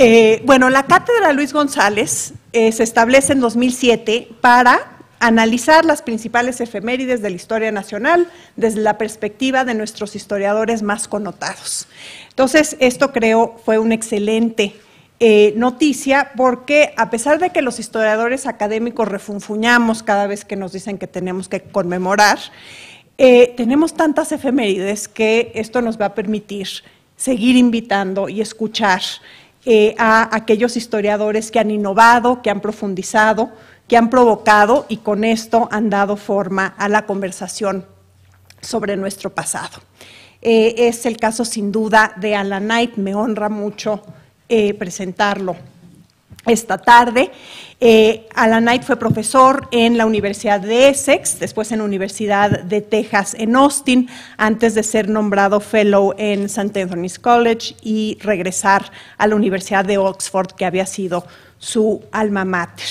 Eh, bueno, la cátedra Luis González eh, se establece en 2007 para analizar las principales efemérides de la historia nacional desde la perspectiva de nuestros historiadores más connotados. Entonces, esto creo fue una excelente eh, noticia porque a pesar de que los historiadores académicos refunfuñamos cada vez que nos dicen que tenemos que conmemorar, tenemos tantas efemérides que esto nos va a permitir seguir invitando y escuchar eh, a aquellos historiadores que han innovado, que han profundizado, que han provocado y con esto han dado forma a la conversación sobre nuestro pasado. Eh, es el caso sin duda de Alan Knight, me honra mucho eh, presentarlo esta tarde. Eh, Alan Knight fue profesor en la Universidad de Essex, después en la Universidad de Texas en Austin, antes de ser nombrado fellow en St. Anthony's College y regresar a la Universidad de Oxford, que había sido su alma mater.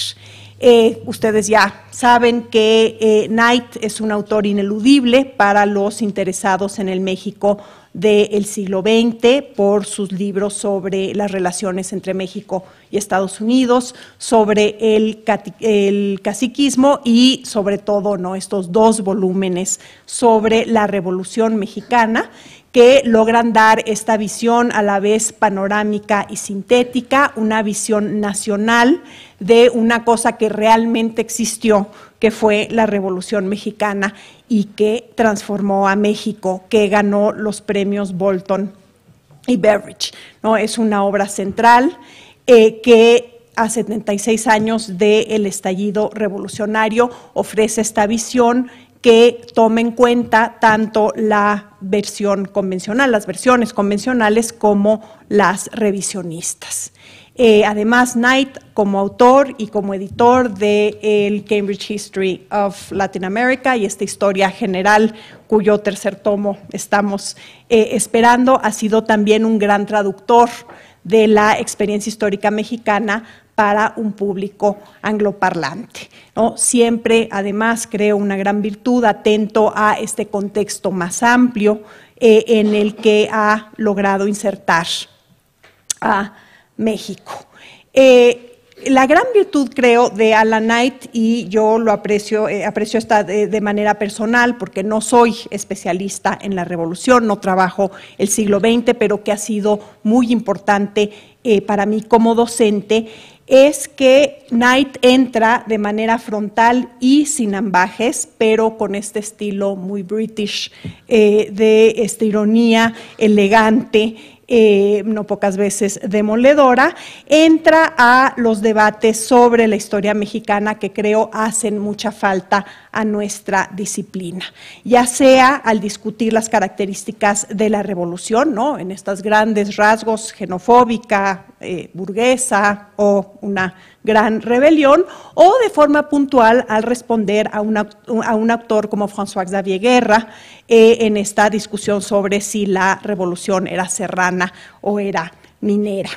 Eh, ustedes ya saben que eh, Knight es un autor ineludible para los interesados en el México del siglo XX por sus libros sobre las relaciones entre México y Estados Unidos, sobre el, caciquismo y sobre todo ¿no? estos dos volúmenes sobre la Revolución Mexicana que logran dar esta visión a la vez panorámica y sintética, una visión nacional de una cosa que realmente existió, que fue la Revolución Mexicana y que transformó a México, que ganó los premios Bolton y Beveridge. ¿no? Es una obra central eh, que a 76 años del el estallido revolucionario ofrece esta visión que tome en cuenta tanto la versión convencional, las versiones convencionales, como las revisionistas. Eh, además, Knight, como autor y como editor del de Cambridge History of Latin America y esta historia general, cuyo tercer tomo estamos eh, esperando, ha sido también un gran traductor de la experiencia histórica mexicana para un público angloparlante. ¿no? Siempre, además, creo una gran virtud, atento a este contexto más amplio eh, en el que ha logrado insertar a México. Eh, la gran virtud, creo, de Alan Knight, y yo lo aprecio, eh, aprecio esta de, manera personal, porque no soy especialista en la revolución, no trabajo el siglo XX, pero que ha sido muy importante para mí como docente, es que Knight entra de manera frontal y sin ambajes, pero con este estilo muy british eh, de esta ironía elegante eh, no pocas veces demoledora, entra a los debates sobre la historia mexicana que creo hacen mucha falta a nuestra disciplina, ya sea al discutir las características de la revolución, ¿no? En estos grandes rasgos, xenofóbica, eh, burguesa o una gran rebelión o de forma puntual al responder a, un autor como François Xavier Guerra eh, en esta discusión sobre si la revolución era serrana o era minera.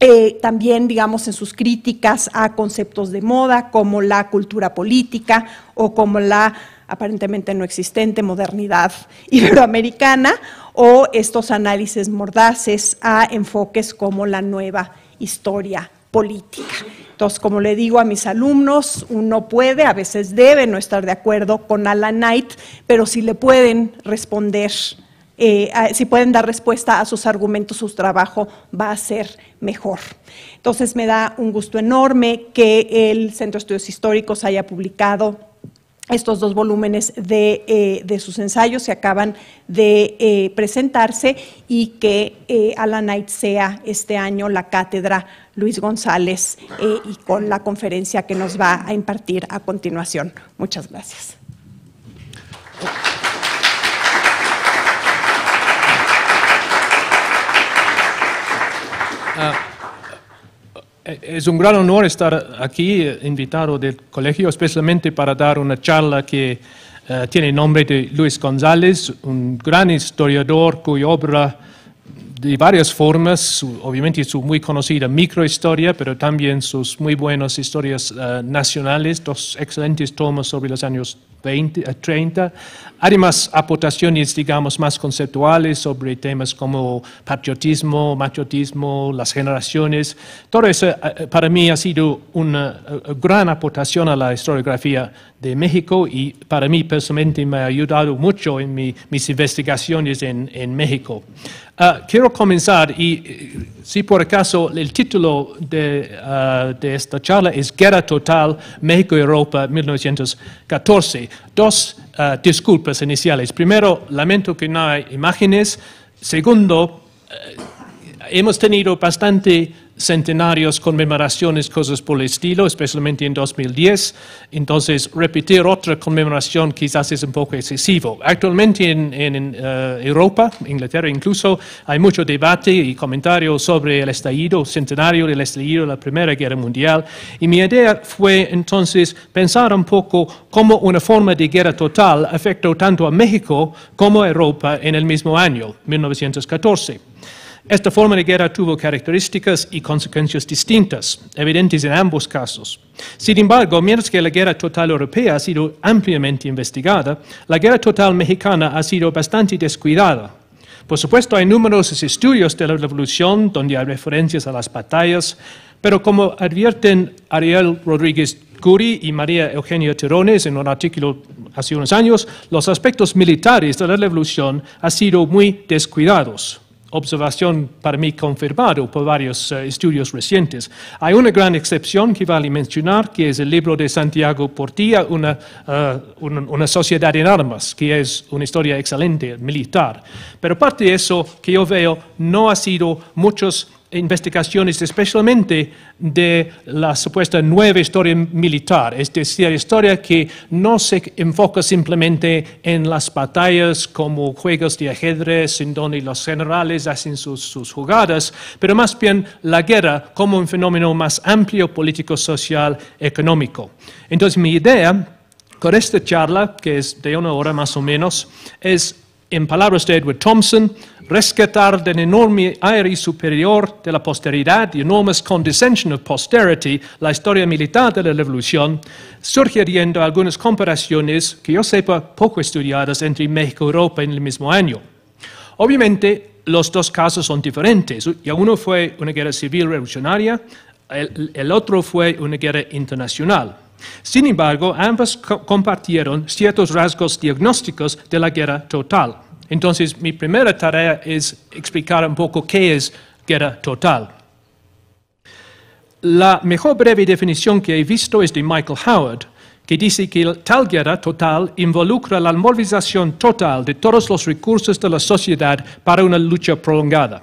Eh, también, digamos, en sus críticas a conceptos de moda como la cultura política o como la aparentemente no existente modernidad iberoamericana o estos análisis mordaces a enfoques como la nueva historia política. Entonces, como le digo a mis alumnos, uno puede, a veces debe no estar de acuerdo con Alan Knight, pero si le pueden responder, eh, si pueden dar respuesta a sus argumentos, su trabajo va a ser mejor. Entonces, me da un gusto enorme que el Centro de Estudios Históricos haya publicado estos dos volúmenes de, eh, sus ensayos se acaban de eh, presentarse y que Alan Knight sea este año la cátedra Luis González eh, y con la conferencia que nos va a impartir a continuación. Muchas gracias. Ah, eh, es un gran honor estar aquí, eh, invitado del colegio, especialmente para dar una charla que tiene nombre de Luis González, un gran historiador cuya obra de varias formas, obviamente su muy conocida microhistoria, pero también sus muy buenas historias eh, nacionales, dos excelentes tomas sobre los años 20, a 30, además aportaciones, digamos, más conceptuales sobre temas como patriotismo, machotismo, las generaciones. Todo eso eh, eh, para mí ha sido una gran aportación a la historiografía de México y para mí personalmente me ha ayudado mucho en mis investigaciones en, México. Ah, quiero comenzar y eh, si por acaso el título de, ah, esta charla es Guerra Total México-Europa 1914. Dos ah, disculpas iniciales. Primero, lamento que no hay imágenes. Segundo, eh, hemos tenido bastante centenarios, conmemoraciones, cosas por el estilo, especialmente en 2010. Entonces, repetir otra conmemoración quizás es un poco excesivo. Actualmente en, eh, Europa, Inglaterra incluso, hay mucho debate y comentario sobre el estallido, centenario del estallido de la Primera Guerra Mundial. Y mi idea fue entonces pensar un poco cómo una forma de guerra total afectó tanto a México como a Europa en el mismo año, 1914. Esta forma de guerra tuvo características y consecuencias distintas, evidentes en ambos casos. Sin embargo, mientras que la guerra total europea ha sido ampliamente investigada, la guerra total mexicana ha sido bastante descuidada. Por supuesto, hay numerosos estudios de la revolución donde hay referencias a las batallas, pero como advierten Ariel Rodríguez Curi y María Eugenia Terrones en un artículo hace unos años, los aspectos militares de la revolución han sido muy descuidados observación para mí confirmado por varios eh, estudios recientes. Hay una gran excepción que vale mencionar, que es el libro de Santiago Portilla, una, eh, una, una, sociedad en armas, que es una historia excelente militar. Pero parte de eso, que yo veo, no ha sido muchos investigaciones especialmente de la supuesta nueva historia militar, es decir, historia que no se enfoca simplemente en las batallas como juegos de ajedrez en donde los generales hacen sus, sus jugadas, pero más bien la guerra como un fenómeno más amplio político, social, económico. Entonces mi idea con esta charla, que es de una hora más o menos, es, en palabras de Edward Thompson, rescatar del enorme aire superior de la posteridad y enormous condescension of posterity la historia militar de la revolución, surgiendo algunas comparaciones que yo sepa poco estudiadas entre México y Europa en el mismo año. Obviamente, los dos casos son diferentes. y uno fue una guerra civil revolucionaria, el, otro fue una guerra internacional. Sin embargo, ambas compartieron ciertos rasgos diagnósticos de la guerra total. Entonces, mi primera tarea es explicar un poco qué es guerra total. La mejor breve definición que he visto es de Michael Howard, que dice que tal guerra total involucra la movilización total de todos los recursos de la sociedad para una lucha prolongada.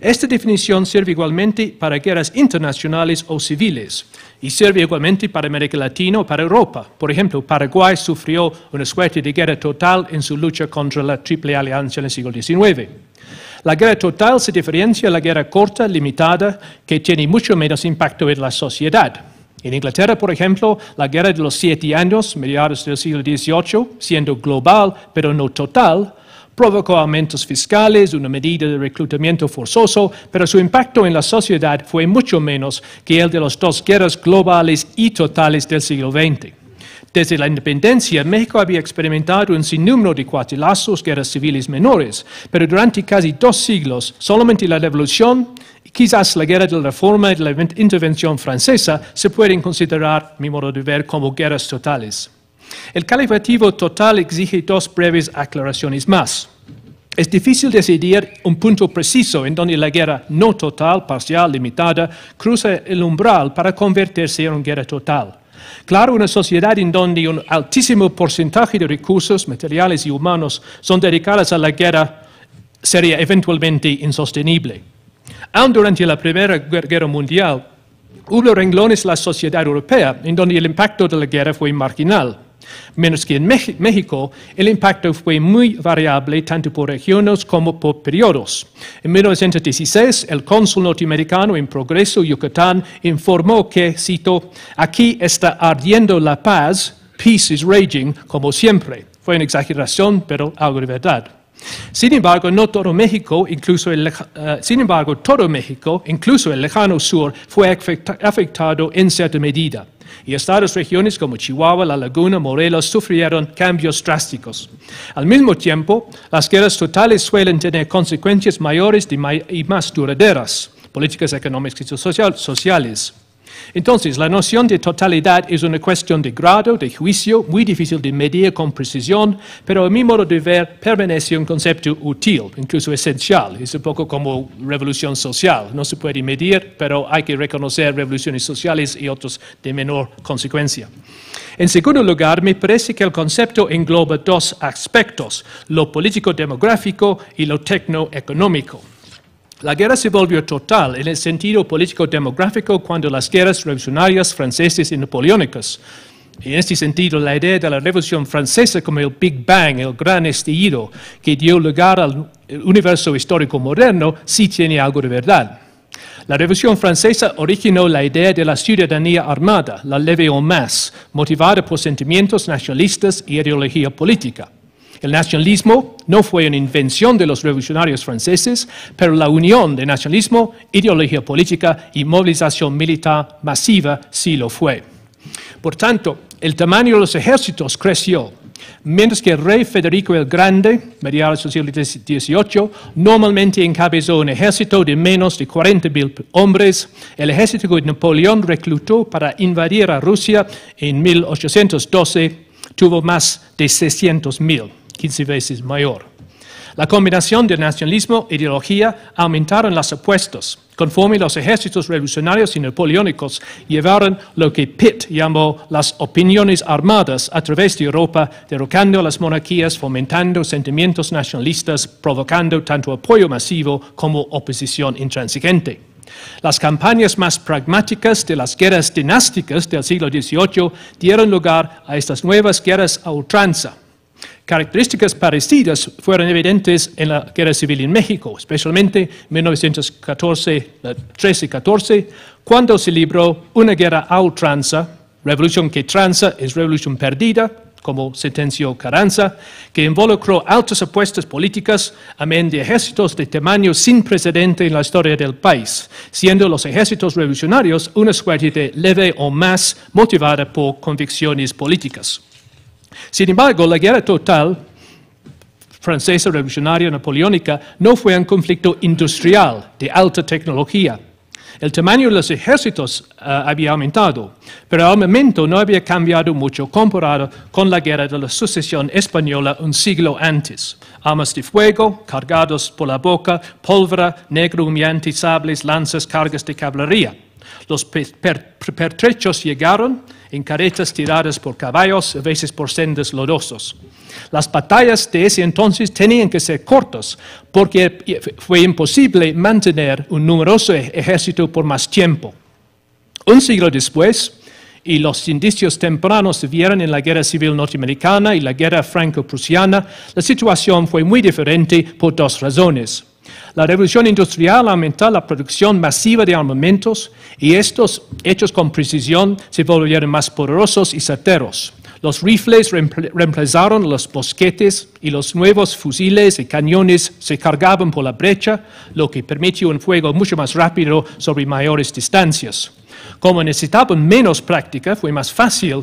Esta definición sirve igualmente para guerras internacionales o civiles y sirve igualmente para América Latina o para Europa. Por ejemplo, Paraguay sufrió una suerte de guerra total en su lucha contra la Triple Alianza en el siglo XIX. La guerra total se diferencia de la guerra corta, limitada, que tiene mucho menos impacto en la sociedad. En Inglaterra, por ejemplo, la guerra de los siete años, mediados del siglo XVIII, siendo global pero no total, provocó aumentos fiscales, una medida de reclutamiento forzoso, pero su impacto en la sociedad fue mucho menos que el de las dos guerras globales y totales del siglo XX. Desde la independencia, México había experimentado un sinnúmero de cuartilazos, guerras civiles menores, pero durante casi dos siglos, solamente la revolución y quizás la guerra de la reforma y la intervención francesa se pueden considerar, mi modo de ver, como guerras totales. El calificativo total exige dos breves aclaraciones más. Es difícil decidir un punto preciso en donde la guerra no total, parcial, limitada, cruza el umbral para convertirse en una guerra total. Claro, una sociedad en donde un altísimo porcentaje de recursos materiales y humanos son dedicados a la guerra sería eventualmente insostenible. Aun durante la Primera Guerra Mundial, hubo renglones en la sociedad europea en donde el impacto de la guerra fue marginal. Menos que en México, el impacto fue muy variable tanto por regiones como por periodos. En 1916, el cónsul norteamericano en Progreso, Yucatán, informó que, cito, aquí está ardiendo la paz, peace is raging, como siempre. Fue una exageración, pero algo de verdad. Sin embargo, no todo México, incluso el, eh, sin embargo, todo México, incluso el lejano sur, fue afectado en cierta medida. Y estados regiones como Chihuahua, La Laguna, Morelos sufrieron cambios drásticos. Al mismo tiempo, las guerras totales suelen tener consecuencias mayores y más duraderas, políticas económicas y sociales. Entonces, la noción de totalidad es una cuestión de grado, de juicio, muy difícil de medir con precisión, pero a mi modo de ver permanece un concepto útil, incluso esencial. Es un poco como revolución social. No se puede medir, pero hay que reconocer revoluciones sociales y otros de menor consecuencia. En segundo lugar, me parece que el concepto engloba dos aspectos, lo político-demográfico y lo tecnoeconómico. La guerra se volvió total en el sentido político-demográfico cuando las guerras revolucionarias francesas y napoleónicas. en este sentido, la idea de la Revolución Francesa como el Big Bang, el gran estallido que dio lugar al universo histórico moderno, sí tiene algo de verdad. La Revolución Francesa originó la idea de la ciudadanía armada, la leve en masse, motivada por sentimientos nacionalistas y ideología política. El nacionalismo no fue una invención de los revolucionarios franceses, pero la unión de nacionalismo, ideología política y movilización militar masiva sí lo fue. Por tanto, el tamaño de los ejércitos creció, mientras que el rey Federico el Grande, mediados del siglo XVIII, normalmente encabezó un ejército de menos de 40.000 hombres, el ejército que Napoleón reclutó para invadir a Rusia en 1812 tuvo más de 600.000. 15 veces mayor. La combinación de nacionalismo e ideología aumentaron las opuestos, conforme los ejércitos revolucionarios y napoleónicos llevaron lo que Pitt llamó las opiniones armadas a través de Europa, derrocando las monarquías, fomentando sentimientos nacionalistas, provocando tanto apoyo masivo como oposición intransigente. Las campañas más pragmáticas de las guerras dinásticas del siglo XVIII dieron lugar a estas nuevas guerras a ultranza Características parecidas fueron evidentes en la Guerra Civil en México, especialmente en 13 14 cuando se libró una guerra a revolución que tranza es revolución perdida, como sentenció caranza) que involucró altas apuestas políticas, amén de ejércitos de tamaño sin precedente en la historia del país, siendo los ejércitos revolucionarios una suerte leve o más motivada por convicciones políticas. Sin embargo, la guerra total francesa revolucionaria napoleónica no fue un conflicto industrial de alta tecnología. El tamaño de los ejércitos eh, había aumentado, pero el armamento no había cambiado mucho comparado con la guerra de la sucesión española un siglo antes. Armas de fuego, cargados por la boca, pólvora, negro humeante, sables, lanzas, cargas de caballería. Los pertrechos llegaron en caretas tiradas por caballos, a veces por sendas lodosos. Las batallas de ese entonces tenían que ser cortas, porque fue imposible mantener un numeroso e-, ejército por más tiempo. Un siglo después, y los indicios tempranos se vieron en la guerra civil norteamericana y la guerra franco-prusiana, la situación fue muy diferente por dos razones. La revolución industrial aumentó la producción masiva de armamentos y estos, hechos con precisión, se volvieron más poderosos y certeros. Los rifles reemplazaron los bosquetes y los nuevos fusiles y cañones se cargaban por la brecha, lo que permitió un fuego mucho más rápido sobre mayores distancias. Como necesitaban menos práctica, fue más fácil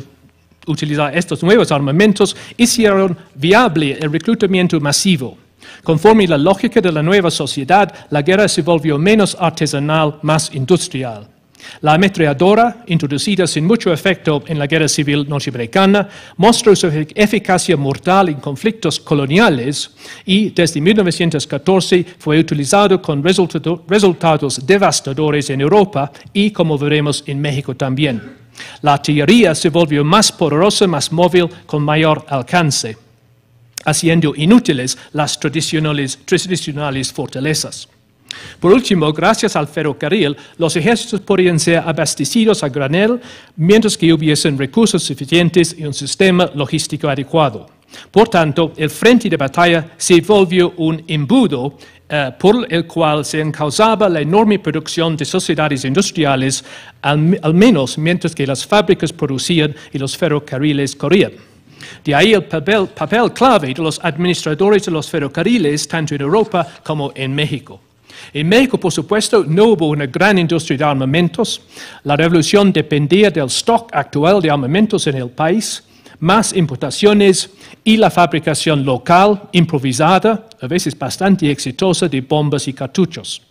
utilizar estos nuevos armamentos, hicieron viable el reclutamiento masivo. Conforme la lógica de la nueva sociedad, la guerra se volvió menos artesanal, más industrial. La ametralladora, introducida sin mucho efecto en la guerra civil norteamericana, mostró su eficacia mortal en conflictos coloniales y desde 1914 fue utilizado con resultados devastadores en Europa y, como veremos, en México también. La artillería se volvió más poderosa, más móvil, con mayor alcance haciendo inútiles las tradicionales, fortalezas. Por último, gracias al ferrocarril, los ejércitos podían ser abastecidos a granel mientras que hubiesen recursos suficientes y un sistema logístico adecuado. Por tanto, el frente de batalla se volvió un embudo eh, por el cual se encauzaba la enorme producción de sociedades industriales, al menos mientras que las fábricas producían y los ferrocarriles corrían. De ahí el papel, clave de los administradores de los ferrocarriles, tanto en Europa como en México. En México, por supuesto, no hubo una gran industria de armamentos. La revolución dependía del stock actual de armamentos en el país, más importaciones y la fabricación local, improvisada, a veces bastante exitosa, de bombas y cartuchos.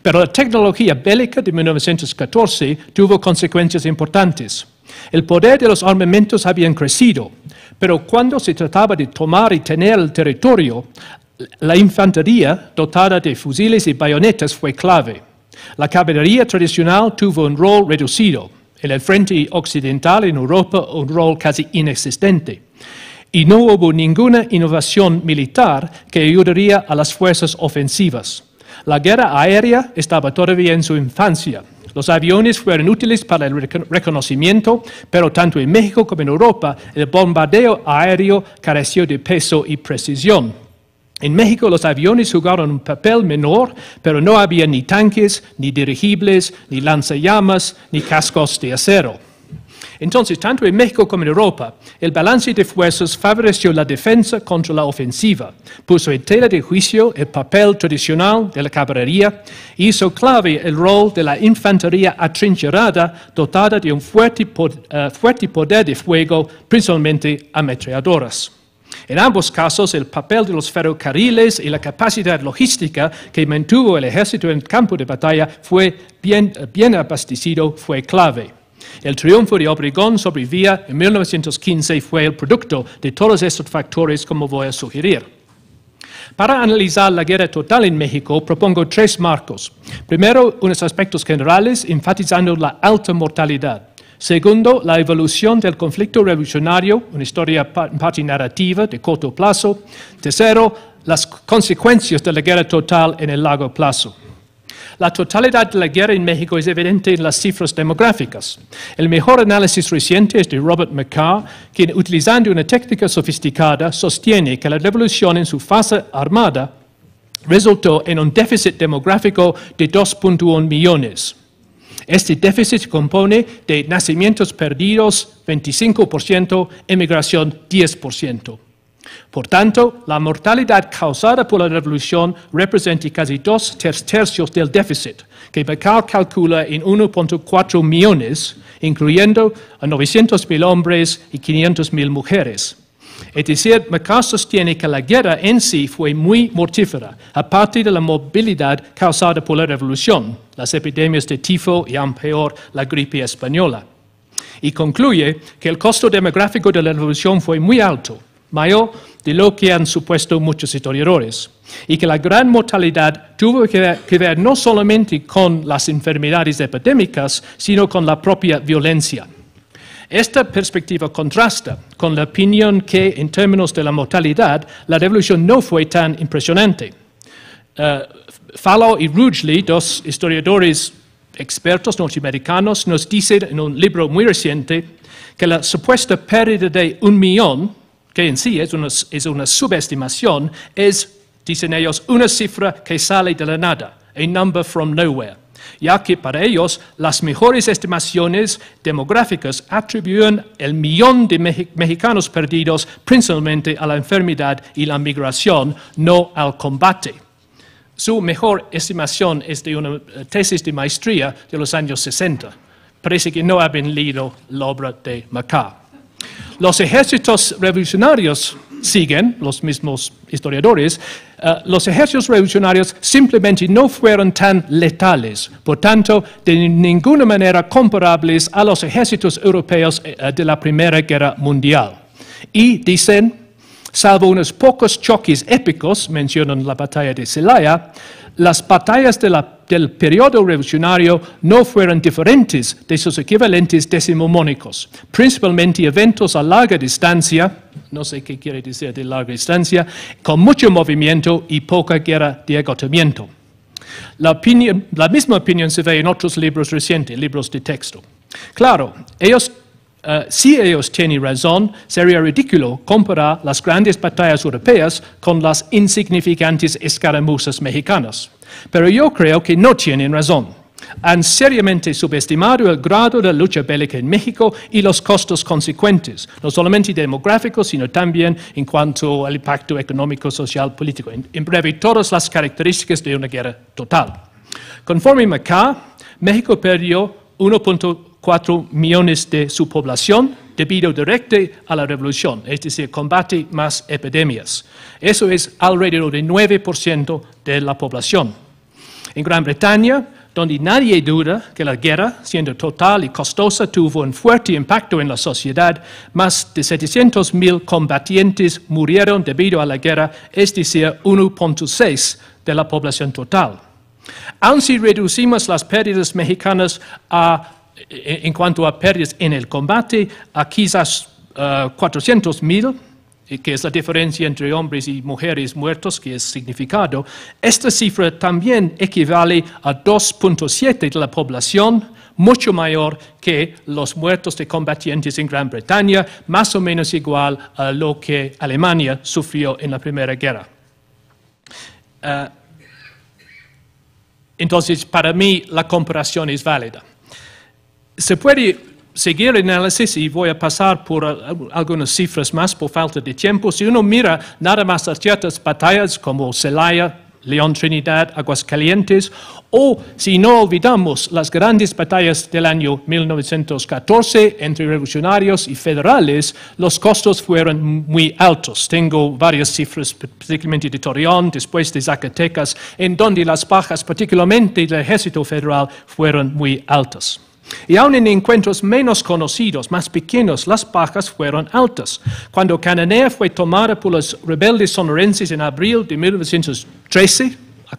Pero la tecnología bélica de 1914 tuvo consecuencias importantes. El poder de los armamentos había crecido pero cuando se trataba de tomar y tener el territorio, la infantería, dotada de fusiles y bayonetas, fue clave. La caballería tradicional tuvo un rol reducido, en el frente occidental en Europa un rol casi inexistente, y no hubo ninguna innovación militar que ayudaría a las fuerzas ofensivas. La guerra aérea estaba todavía en su infancia, los aviones fueron útiles para el reconocimiento, pero tanto en México como en Europa el bombardeo aéreo careció de peso y precisión. En México los aviones jugaron un papel menor, pero no había ni tanques, ni dirigibles, ni lanzallamas, ni cascos de acero. Entonces, tanto en México como en Europa, el balance de fuerzas favoreció la defensa contra la ofensiva, puso en tela de juicio el papel tradicional de la caballería, hizo clave el rol de la infantería atrincherada dotada de un fuerte, eh, poder de fuego, principalmente ametralladoras. En ambos casos, el papel de los ferrocarriles y la capacidad logística que mantuvo el ejército en el campo de batalla fue bien abastecido, fue clave. El triunfo de Obregón sobre Vía en 1915 fue el producto de todos estos factores como voy a sugerir. Para analizar la guerra total en México propongo tres marcos. Primero, unos aspectos generales enfatizando la alta mortalidad. Segundo, la evolución del conflicto revolucionario, una historia en parte narrativa de corto plazo. Tercero, las consecuencias de la guerra total en el largo plazo. La totalidad de la guerra en México es evidente en las cifras demográficas. El mejor análisis reciente es de Robert McCarr, quien utilizando una técnica sofisticada sostiene que la revolución en su fase armada resultó en un déficit demográfico de 2.1 millones. Este déficit compone de nacimientos perdidos 25%, emigración 10%. Por tanto, la mortalidad causada por la revolución representa casi dos tercios del déficit, que Bacal calcula en 1.4 millones, incluyendo a 900.000 hombres y 500.000 mujeres. Es decir, Macar sostiene que la guerra en sí fue muy mortífera, aparte de la movilidad causada por la revolución, las epidemias de tifo y, aún peor, la gripe española. Y concluye que el costo demográfico de la revolución fue muy alto, mayor de lo que han supuesto muchos historiadores, y que la gran mortalidad tuvo que ver, no solamente con las enfermedades epidémicas, sino con la propia violencia. Esta perspectiva contrasta con la opinión que, en términos de la mortalidad, la revolución no fue tan impresionante. Eh, Fallo y Rugeley, dos historiadores expertos norteamericanos, nos dicen en un libro muy reciente que la supuesta pérdida de un millón que en sí es una, subestimación, es, dicen ellos, una cifra que sale de la nada, a number from nowhere ya que para ellos las mejores estimaciones demográficas atribuyen el millón de mexicanos perdidos principalmente a la enfermedad y la migración, no al combate. Su mejor estimación es de una eh, tesis de maestría de los años 60. Parece que no habían leído la obra de Macar. Los ejércitos revolucionarios siguen, los mismos historiadores, eh, los ejércitos revolucionarios simplemente no fueron tan letales, por tanto, de ninguna manera comparables a los ejércitos europeos eh, de la Primera Guerra Mundial. Y dicen, salvo unos pocos choques épicos, mencionan la batalla de Celaya, las batallas del periodo revolucionario no fueron diferentes de sus equivalentes decimomónicos, principalmente eventos a larga distancia, no sé qué quiere decir de larga distancia, con mucho movimiento y poca guerra de agotamiento. la misma opinión se ve en otros libros recientes, libros de texto. Claro, ellos si eh, ellos tienen razón, sería ridículo comparar las grandes batallas europeas con las insignificantes escaramuzas mexicanas. Pero yo creo que no tienen razón. Han seriamente subestimado el grado de lucha bélica en México y los costos consecuentes, no solamente demográficos, sino también en cuanto al impacto económico, social, político. En, breve, todas las características de una guerra total. Conforme Maca, México perdió 1. 4 millones de su población debido directo a la revolución, es decir, combate más epidemias. Eso es alrededor del 9% de la población. En Gran Bretaña, donde nadie duda que la guerra, siendo total y costosa, tuvo un fuerte impacto en la sociedad, más de mil combatientes murieron debido a la guerra, es decir, 1.6 de la población total. Aun si reducimos las pérdidas mexicanas a en cuanto a pérdidas en el combate, a quizás 400.000, eh, que es la diferencia entre hombres y mujeres muertos, que es significado, esta cifra también equivale a 2.7 de la población, mucho mayor que los muertos de combatientes en Gran Bretaña, más o menos igual a lo que Alemania sufrió en la Primera Guerra. Eh, entonces, para mí, la comparación es válida. Se puede seguir el análisis y voy a pasar por algunas cifras más por falta de tiempo. Si uno mira nada más a ciertas batallas como Celaya, León Trinidad, Aguascalientes, o si no olvidamos las grandes batallas del año 1914 entre revolucionarios y federales, los costos fueron muy altos. Tengo varias cifras, particularmente de Torreón, después de Zacatecas, en donde las bajas, particularmente del ejército federal, fueron muy altas. Y aun en encuentros menos conocidos, más pequeños, las bajas fueron altas. Cuando Cananea fue tomada por los rebeldes sonorenses en abril de 1913, a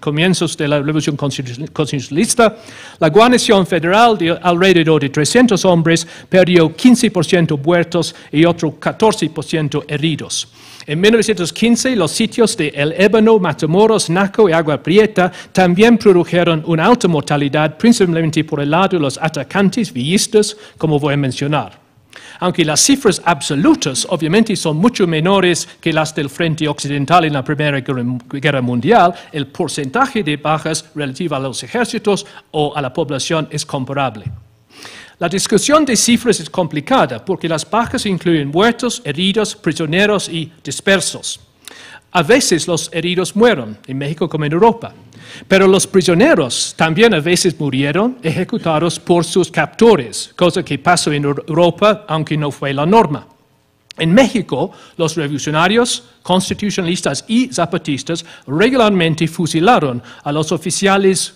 comienzos de la Revolución Constitucionalista, la guarnición federal de alrededor de 300 hombres perdió 15% muertos y otro 14% heridos. En 1915, los sitios de El Ébano, Matamoros, Naco y Agua Prieta también produjeron una alta mortalidad, principalmente por el lado de los atacantes villistas, como voy a mencionar. Aunque las cifras absolutas obviamente son mucho menores que las del Frente Occidental en la Primera Guerra Mundial, el porcentaje de bajas relativo a los ejércitos o a la población es comparable. La discusión de cifras es complicada porque las bajas incluyen muertos, heridos, prisioneros y dispersos. A veces los heridos mueren, en México como en Europa, pero los prisioneros también a veces murieron ejecutados por sus captores, cosa que pasó en Europa, aunque no fue la norma. En México, los revolucionarios, constitucionalistas y zapatistas regularmente fusilaron a los oficiales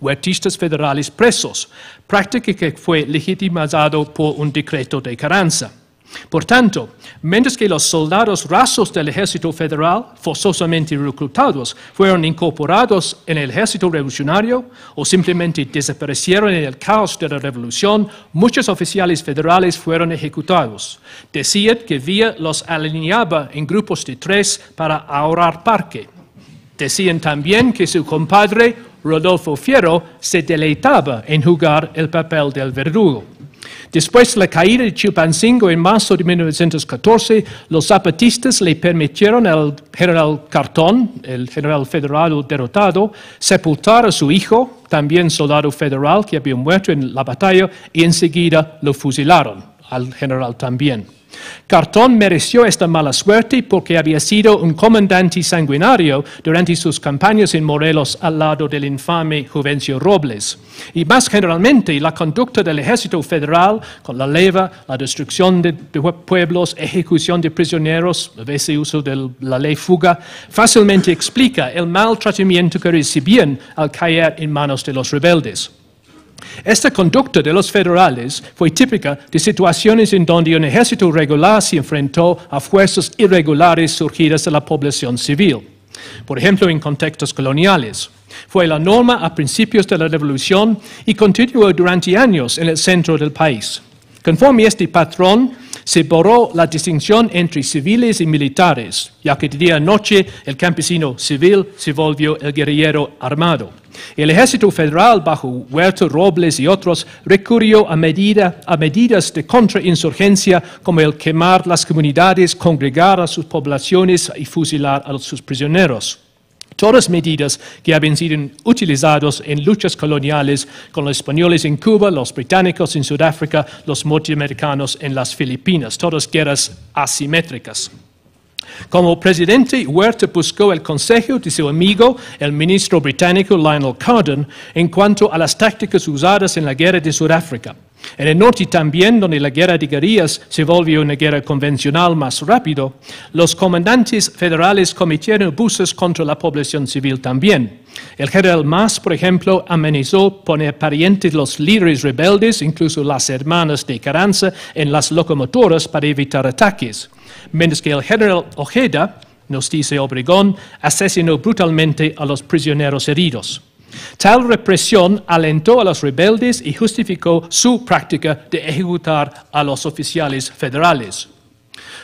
huertistas federales presos, práctica que fue legitimizada por un decreto de Carranza. Por tanto, mientras que los soldados rasos del ejército federal, forzosamente reclutados, fueron incorporados en el ejército revolucionario o simplemente desaparecieron en el caos de la revolución, muchos oficiales federales fueron ejecutados. Decían que Villa los alineaba en grupos de tres para ahorrar parque. Decían también que su compadre Rodolfo Fierro se deleitaba en jugar el papel del verdugo. Después de la caída de Chilpancingo en marzo de 1914, los zapatistas le permitieron al general Cartón, el general federal derrotado, sepultar a su hijo, también soldado federal que había muerto en la batalla, y enseguida lo fusilaron, al general también. Cartón mereció esta mala suerte porque había sido un comandante sanguinario durante sus campañas en Morelos al lado del infame Juvencio Robles. Y más generalmente, la conducta del ejército federal con la leva, la destrucción de, pueblos, ejecución de prisioneros, a veces uso de la ley fuga, fácilmente explica el mal tratamiento que recibían al caer en manos de los rebeldes. Esta conducta de los federales fue típica de situaciones en donde un ejército regular se enfrentó a fuerzas irregulares surgidas de la población civil, por ejemplo en contextos coloniales. Fue la norma a principios de la revolución y continuó durante años en el centro del país. Conforme este patrón, se borró la distinción entre civiles y militares, ya que de día a noche el campesino civil se volvió el guerrillero armado. El ejército federal, bajo Huerto Robles y otros, recurrió a medidas de contrainsurgencia como el quemar las comunidades, congregar a sus poblaciones y fusilar a sus prisioneros. Todas medidas que habían sido utilizadas en luchas coloniales con los españoles en Cuba, los británicos en Sudáfrica, los norteamericanos en las Filipinas, todas guerras asimétricas. Como presidente, Huerta buscó el consejo de su amigo, el ministro británico Lionel Carden, en cuanto a las tácticas usadas en la guerra de Sudáfrica. En el norte también, donde la guerra de guerrillas se volvió una guerra convencional más rápido, los comandantes federales cometieron abusos contra la población civil también. El general Mas, por ejemplo, amenizó poner parientes de los líderes rebeldes, incluso las hermanas de Caranza, en las locomotoras para evitar ataques. Mientras que el general Ojeda, nos dice Obregón, asesinó brutalmente a los prisioneros heridos. Tal represión alentó a los rebeldes y justificó su práctica de ejecutar a los oficiales federales.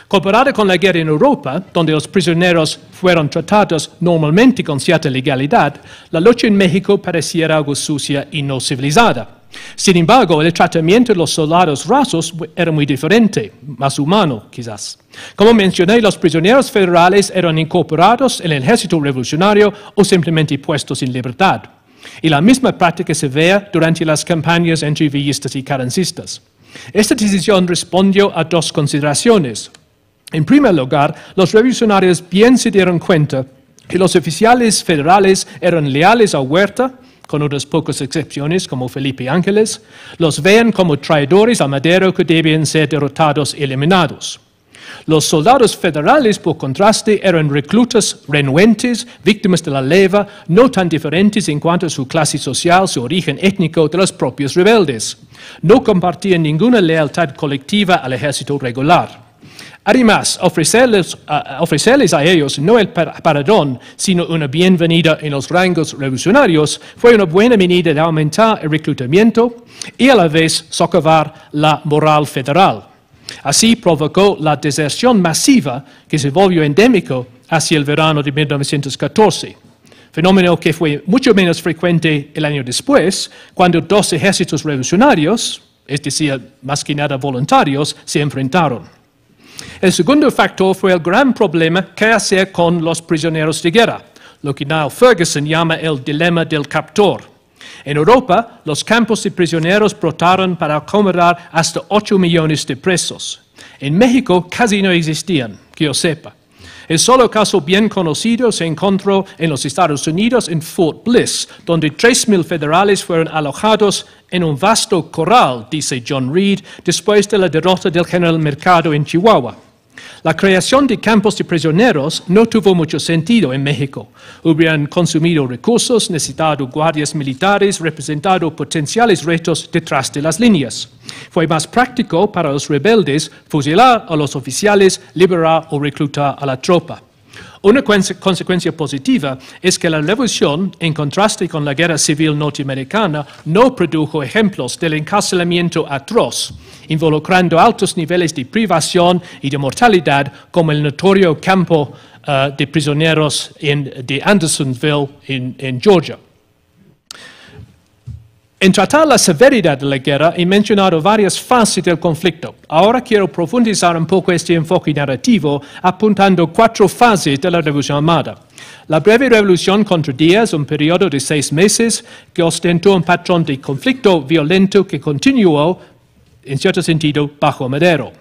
Comparada con la guerra en Europa, donde los prisioneros fueron tratados normalmente con cierta legalidad, la lucha en México pareciera algo sucia y no civilizada. Sin embargo, el tratamiento de los soldados rasos era muy diferente, más humano quizás. Como mencioné, los prisioneros federales eran incorporados en el ejército revolucionario o simplemente puestos en libertad. Y la misma práctica se vea durante las campañas villistas y carencistas. Esta decisión respondió a dos consideraciones. En primer lugar, los revolucionarios bien se dieron cuenta que los oficiales federales eran leales a Huerta, con unas pocas excepciones como Felipe Ángeles, los vean como traidores a Madero que debían ser derrotados y eliminados. Los soldados federales, por contraste, eran reclutas renuentes, víctimas de la leva, no tan diferentes en cuanto a su clase social, su origen étnico de los propios rebeldes. No compartían ninguna lealtad colectiva al ejército regular. Además, ofrecerles, a ellos no el perdón, sino una bienvenida en los rangos revolucionarios fue una buena medida de aumentar el reclutamiento y a la vez socavar la moral federal. Así provocó la deserción masiva que se volvió endémico hacia el verano de 1914, fenómeno que fue mucho menos frecuente el año después, cuando dos ejércitos revolucionarios, es decir, más que nada voluntarios, se enfrentaron. El segundo factor fue el gran problema que hacer con los prisioneros de guerra, lo que Niall Ferguson llama el dilema del captor en Europa, los campos de prisioneros brotaron para acomodar hasta 8 millones de presos. En México casi no existían, que yo sepa. El solo caso bien conocido se encontró en los Estados Unidos en Fort Bliss, donde 3.000 federales fueron alojados en un vasto corral, dice John Reed, después de la derrota del general Mercado en Chihuahua. La creación de campos de prisioneros no tuvo mucho sentido en México. Hubieran consumido recursos, necesitado guardias militares, representado potenciales retos detrás de las líneas. Fue más práctico para los rebeldes fusilar a los oficiales, liberar o reclutar a la tropa. Una consecuencia positiva es que la revolución, en contraste con la guerra civil norteamericana, no produjo ejemplos del encarcelamiento atroz, involucrando altos niveles de privación y de mortalidad como el notorio campo eh, de prisioneros de Andersonville, en Georgia. En tratar la severidad de la guerra he mencionado varias fases del conflicto. Ahora quiero profundizar un poco este enfoque narrativo apuntando cuatro fases de la Revolución Armada. La breve revolución contra Díaz, un periodo de seis meses, que ostentó un patrón de conflicto violento que continuó, en cierto sentido, bajo Madero.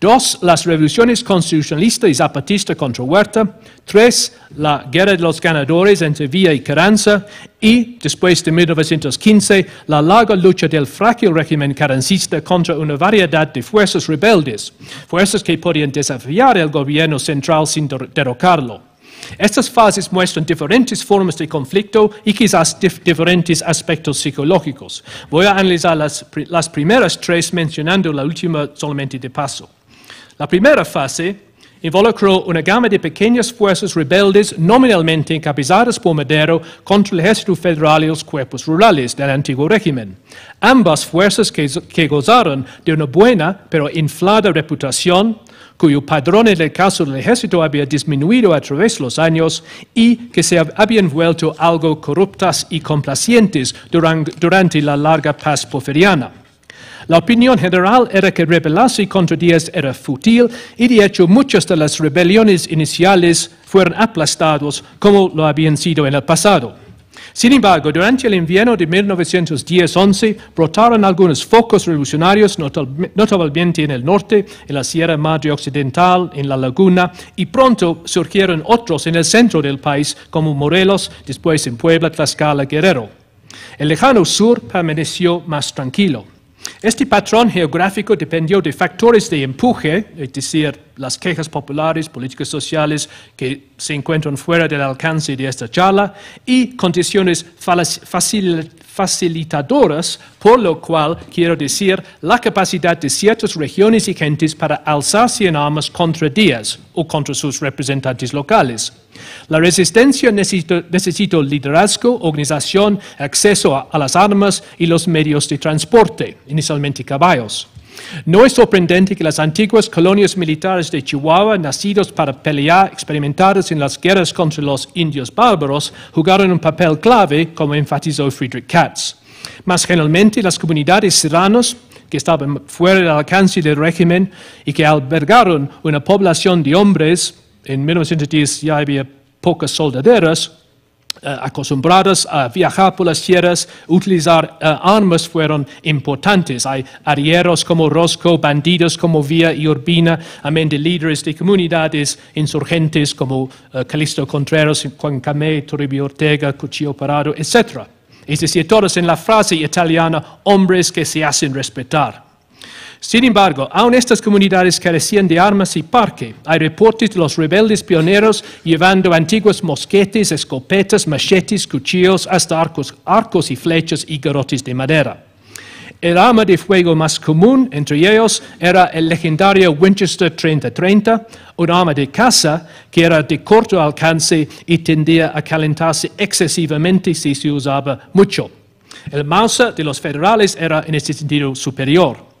Dos, las revoluciones constitucionalistas y zapatistas contra Huerta. Tres, la guerra de los ganadores entre Villa y Carranza. Y, después de 1915, la larga lucha del frágil régimen carancista contra una variedad de fuerzas rebeldes, fuerzas que podían desafiar el gobierno central sin derrocarlo. Estas fases muestran diferentes formas de conflicto y quizás diferentes aspectos psicológicos. Voy a analizar las, primeras tres mencionando la última solamente de paso. La primera fase involucró una gama de pequeñas fuerzas rebeldes nominalmente encabezadas por Madero contra el ejército federal y los cuerpos rurales del antiguo régimen. Ambas fuerzas que gozaron de una buena pero inflada reputación cuyo padrón en el caso del ejército había disminuido a través de los años y que se habían vuelto algo corruptas y complacientes durante la larga paz porferiana. La opinión general era que rebelarse contra Díaz era fútil y de hecho muchas de las rebeliones iniciales fueron aplastadas como lo habían sido en el pasado. Sin embargo, durante el invierno de 1910-11 brotaron algunos focos revolucionarios, notablemente en el norte, en la Sierra Madre Occidental, en la Laguna, y pronto surgieron otros en el centro del país, como Morelos, después en Puebla, Tlaxcala, Guerrero. El lejano sur permaneció más tranquilo. Este patrón geográfico dependió de factores de empuje, es decir, las quejas populares, políticas sociales que se encuentran fuera del alcance de esta charla, y condiciones facilitadoras, por lo cual quiero decir la capacidad de ciertas regiones y gentes para alzarse en armas contra Díaz o contra sus representantes locales. La resistencia necesitó liderazgo, organización, acceso a, las armas y los medios de transporte, inicialmente caballos. No es sorprendente que las antiguas colonias militares de Chihuahua, nacidos para pelear, experimentadas en las guerras contra los indios bárbaros, jugaron un papel clave, como enfatizó Friedrich Katz. Más generalmente, las comunidades serranas, que estaban fuera del alcance del régimen y que albergaron una población de hombres, en 1910 ya había pocas soldaderas eh, acostumbradas a viajar por las tierras, utilizar eh, armas fueron importantes. Hay arrieros como Rosco, bandidos como Vía y Urbina, amén de líderes de comunidades insurgentes como Calisto eh, Calixto Contreras, Juan Camé, Toribio Ortega, Cuchillo Parado, etc. Es decir, todos en la frase italiana, hombres que se hacen respetar. Sin embargo, aún estas comunidades carecían de armas y parque. Hay reportes de los rebeldes pioneros llevando antiguos mosquetes, escopetas, machetes, cuchillos, hasta arcos, y flechas y garrotes de madera. El arma de fuego más común entre ellos era el legendario Winchester 3030, un arma de caza que era de corto alcance y tendía a calentarse excesivamente si se usaba mucho. El Mauser de los federales era en este sentido superior.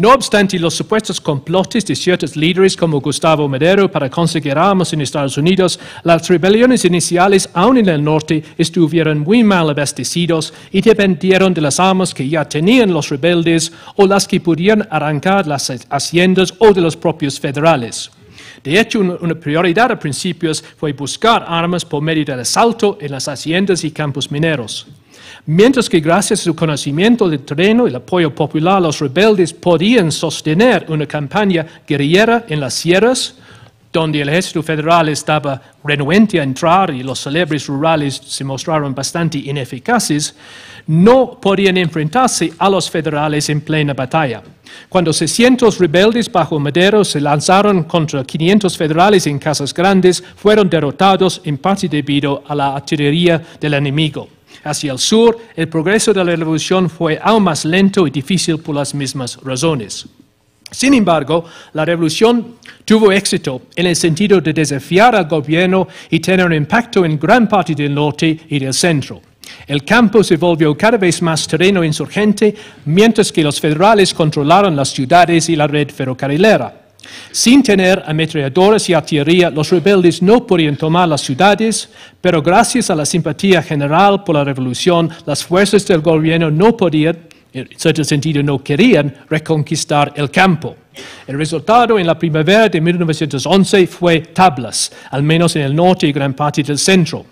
No obstante, los supuestos complotes de ciertos líderes como Gustavo Madero para conseguir armas en Estados Unidos, las rebeliones iniciales, aún en el norte, estuvieron muy mal abastecidos y dependieron de las armas que ya tenían los rebeldes o las que podían arrancar las haciendas o de los propios federales. De hecho, una prioridad a principios fue buscar armas por medio del asalto en las haciendas y campos mineros. Mientras que gracias a su conocimiento del terreno y el apoyo popular, los rebeldes podían sostener una campaña guerrillera en las sierras, donde el ejército federal estaba renuente a entrar y los celebres rurales se mostraron bastante ineficaces, no podían enfrentarse a los federales en plena batalla. Cuando 600 rebeldes bajo Madero se lanzaron contra 500 federales en Casas Grandes, fueron derrotados en parte debido a la artillería del enemigo hacia el sur, el progreso de la revolución fue aún más lento y difícil por las mismas razones. Sin embargo, la revolución tuvo éxito en el sentido de desafiar al gobierno y tener un impacto en gran parte del norte y del centro. El campo se volvió cada vez más terreno insurgente, mientras que los federales controlaron las ciudades y la red ferrocarrilera. Sin tener ametralladoras y artillería, los rebeldes no podían tomar las ciudades, pero gracias a la simpatía general por la revolución, las fuerzas del gobierno no podían, en cierto sentido no querían, reconquistar el campo. El resultado en la primavera de 1911 fue tablas, al menos en el norte y gran parte del centro.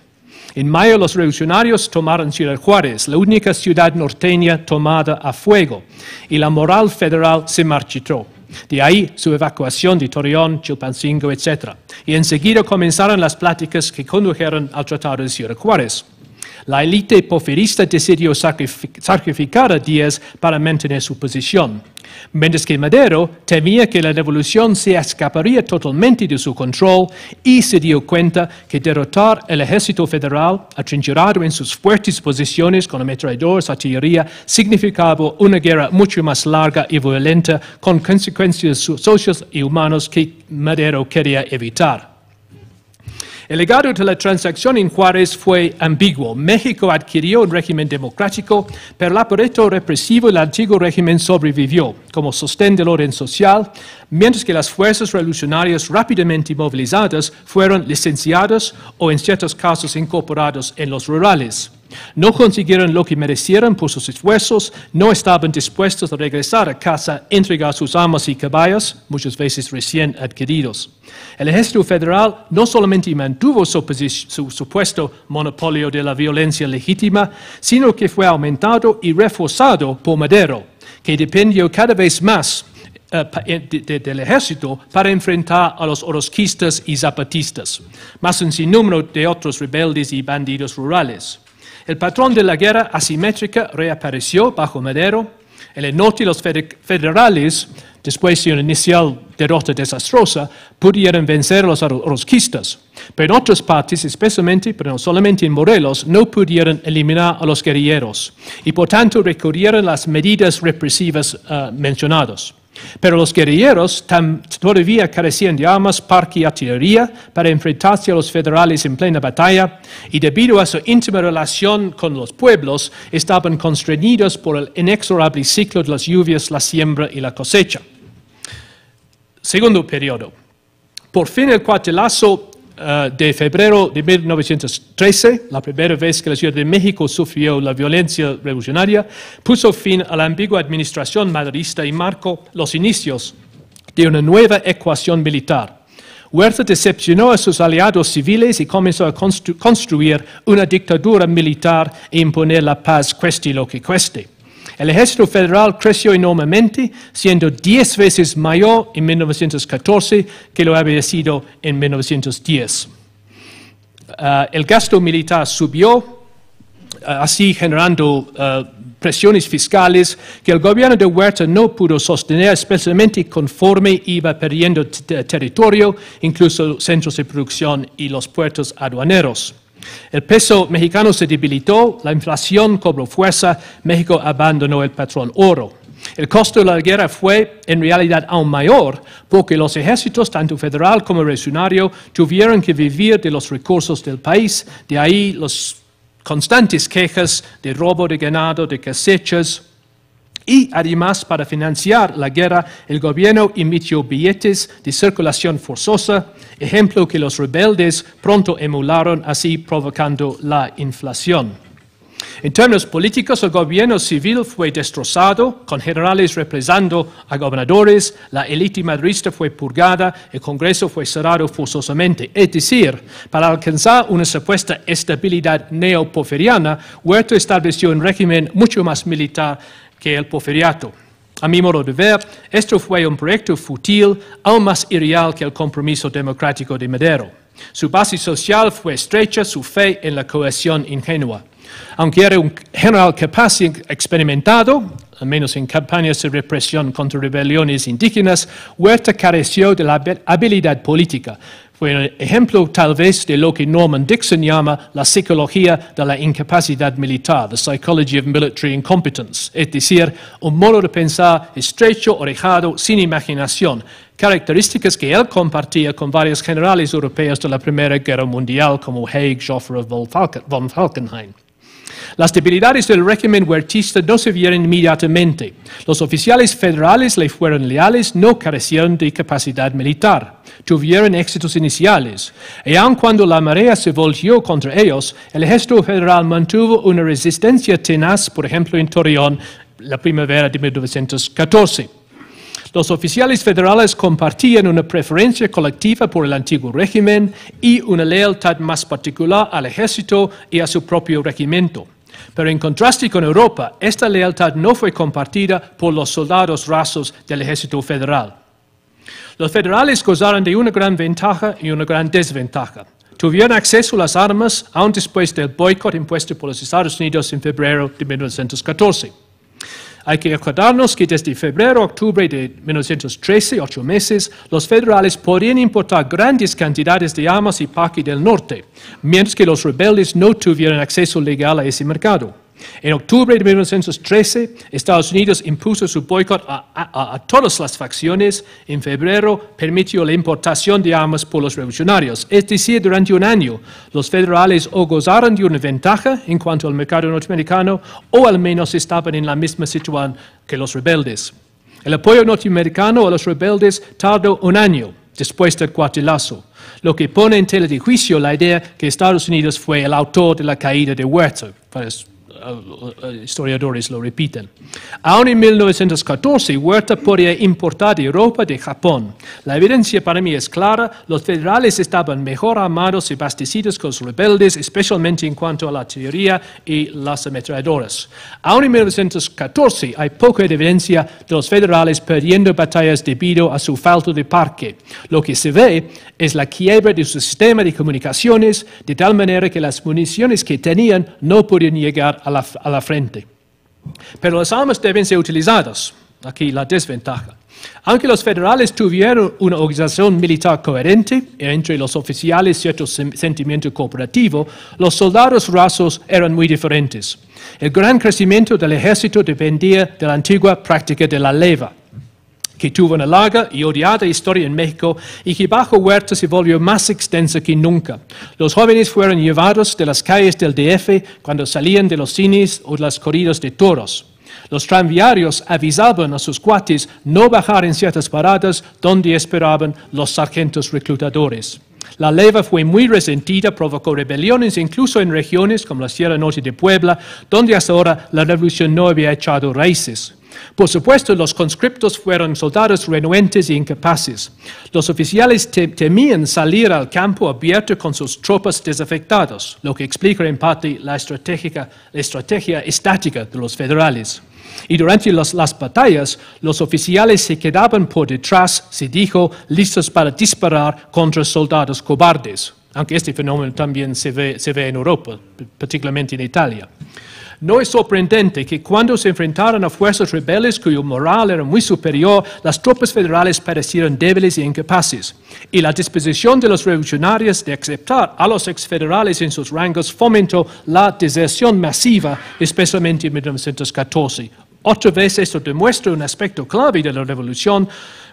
En mayo los revolucionarios tomaron Ciudad Juárez, la única ciudad norteña tomada a fuego, y la moral federal se marchitó. De ahí su evacuación de Torreón, Chilpancingo, etc. Y enseguida comenzaron las pláticas que condujeron al Tratado de Ciudad Juárez. La élite porfirista decidió sacrificar a Díaz para mantener su posición, mientras que Madero temía que la revolución se escaparía totalmente de su control y se dio cuenta que derrotar el ejército federal, atrincherado en sus fuertes posiciones con ametralladoras, artillería, significaba una guerra mucho más larga y violenta con consecuencias sociales y humanas que Madero quería evitar. El legado de la transacción en Juárez fue ambiguo. México adquirió un régimen democrático, pero el aparato represivo del antiguo régimen sobrevivió como sostén del orden social, mientras que las fuerzas revolucionarias rápidamente movilizadas fueron licenciadas o en ciertos casos incorporadas en los rurales. No consiguieron lo que merecieron por sus esfuerzos, no estaban dispuestos a regresar a casa, entregar sus armas y caballos, muchas veces recién adquiridos. El ejército federal no solamente mantuvo su, supuesto monopolio de la violencia legítima, sino que fue aumentado y reforzado por Madero, que dependió cada vez más eh, eh, del ejército para enfrentar a los orosquistas y zapatistas, más un sinnúmero de otros rebeldes y bandidos rurales. El patrón de la guerra asimétrica reapareció bajo Madero. En el norte, los federales, después de una inicial derrota desastrosa, pudieron vencer a los rosquistas. Pero en otras partes, especialmente, pero no solamente en Morelos, no pudieron eliminar a los guerrilleros y por tanto recurrieron las medidas represivas eh, mencionadas. Pero los guerrilleros todavía carecían de armas, parque y artillería para enfrentarse a los federales en plena batalla y debido a su íntima relación con los pueblos estaban constreñidos por el inexorable ciclo de las lluvias, la siembra y la cosecha. Segundo periodo. Por fin el cuartelazo eh, de febrero de 1913, la primera vez que la Ciudad de México sufrió la violencia revolucionaria, puso fin a la ambigua administración maderista y marcó los inicios de una nueva ecuación militar. Huerta decepcionó a sus aliados civiles y comenzó a construir una dictadura militar e imponer la paz cueste lo que cueste. El ejército federal creció enormemente, siendo 10 veces mayor en 1914 que lo había sido en 1910. Ah, el gasto militar subió, ah, así generando ah, presiones fiscales que el gobierno de Huerta no pudo sostener, especialmente conforme iba perdiendo territorio, incluso centros de producción y los puertos aduaneros. El peso mexicano se debilitó, la inflación cobró fuerza, México abandonó el patrón oro. El costo de la guerra fue en realidad aún mayor porque los ejércitos, tanto federal como revolucionario, tuvieron que vivir de los recursos del país, de ahí las constantes quejas de robo de ganado, de cosechas, y además, para financiar la guerra, el gobierno emitió billetes de circulación forzosa, ejemplo que los rebeldes pronto emularon, así provocando la inflación. En términos políticos, el gobierno civil fue destrozado, con generales represando a gobernadores, la élite madrista fue purgada, el Congreso fue cerrado forzosamente. Es decir, para alcanzar una supuesta estabilidad neopoferiana, Huerto estableció un régimen mucho más militar que el porfiriato. A mi modo de ver, esto fue un proyecto fútil aún más irreal que el compromiso democrático de Madero. Su base social fue estrecha, su fe en la cohesión ingenua. Aunque era un general capaz y experimentado, al menos en campañas de represión contra rebeliones indígenas, Huerta careció de la habilidad política, fue un ejemplo tal vez de lo que Norman Dixon llama la psicología de la incapacidad militar, the psychology of military incompetence, es decir, un modo de pensar estrecho, orejado, sin imaginación, características que él compartía con varios generales europeos de la Primera Guerra Mundial como Haig, Joffre von Falkenhayn. Las debilidades del régimen huertista no se vieron inmediatamente. Los oficiales federales le fueron leales, no carecieron de capacidad militar tuvieron éxitos iniciales, y aun cuando la marea se volvió contra ellos, el ejército federal mantuvo una resistencia tenaz, por ejemplo en Torreón, la primavera de 1914. Los oficiales federales compartían una preferencia colectiva por el antiguo régimen y una lealtad más particular al ejército y a su propio regimiento. Pero en contraste con Europa, esta lealtad no fue compartida por los soldados rasos del ejército federal. Los federales gozaron de una gran ventaja y una gran desventaja. Tuvieron acceso a las armas aún después del boicot impuesto por los Estados Unidos en febrero de 1914. Hay que acordarnos que desde febrero a octubre de 1913, ocho meses, los federales podían importar grandes cantidades de armas y parque del norte, mientras que los rebeldes no tuvieron acceso legal a ese mercado. En octubre de 1913, Estados Unidos impuso su boicot a, todas las facciones. En febrero, permitió la importación de armas por los revolucionarios. Es decir, durante un año, los federales o gozaron de una ventaja en cuanto al mercado norteamericano o al menos estaban en la misma situación que los rebeldes. El apoyo norteamericano a los rebeldes tardó un año después del cuartelazo, lo que pone en tela de juicio la idea que Estados Unidos fue el autor de la caída de Huerta. Pues, historiadores lo repiten. Aún en 1914, Huerta podía importar de Europa de Japón. La evidencia para mí es clara, los federales estaban mejor armados y abastecidos con sus rebeldes, especialmente en cuanto a la teoría y las ametralladoras. Aún en 1914 hay poca evidencia de los federales perdiendo batallas debido a su falta de parque. Lo que se ve es la quiebra de su sistema de comunicaciones, de tal manera que las municiones que tenían no podían llegar a la, frente. Pero las armas deben ser utilizadas. Aquí la desventaja. Aunque los federales tuvieron una organización militar coherente, entre los oficiales cierto sentimiento cooperativo, los soldados rasos eran muy diferentes. El gran crecimiento del ejército dependía de la antigua práctica de la leva que tuvo una larga y odiada historia en México y que bajo Huerta se volvió más extensa que nunca. Los jóvenes fueron llevados de las calles del DF cuando salían de los cines o de las corridas de toros. Los tranviarios avisaban a sus cuates no bajar en ciertas paradas donde esperaban los sargentos reclutadores. La leva fue muy resentida, provocó rebeliones incluso en regiones como la Sierra Norte de Puebla, donde hasta ahora la revolución no había echado raíces. Por supuesto, los conscriptos fueron soldados renuentes e incapaces. Los oficiales temían salir al campo abierto con sus tropas desafectadas, lo que explica en parte la, estrategia estática de los federales. Y durante las batallas, los oficiales se quedaban por detrás, se dijo, listos para disparar contra soldados cobardes, aunque este fenómeno también se ve en Europa, particularmente en Italia. No es sorprendente que cuando se enfrentaron a fuerzas rebeldes cuyo moral era muy superior, las tropas federales parecieron débiles e incapaces, y la disposición de los revolucionarios de aceptar a los exfederales en sus rangos fomentó la deserción masiva, especialmente en 1914. Otra vez esto demuestra un aspecto clave de la revolución.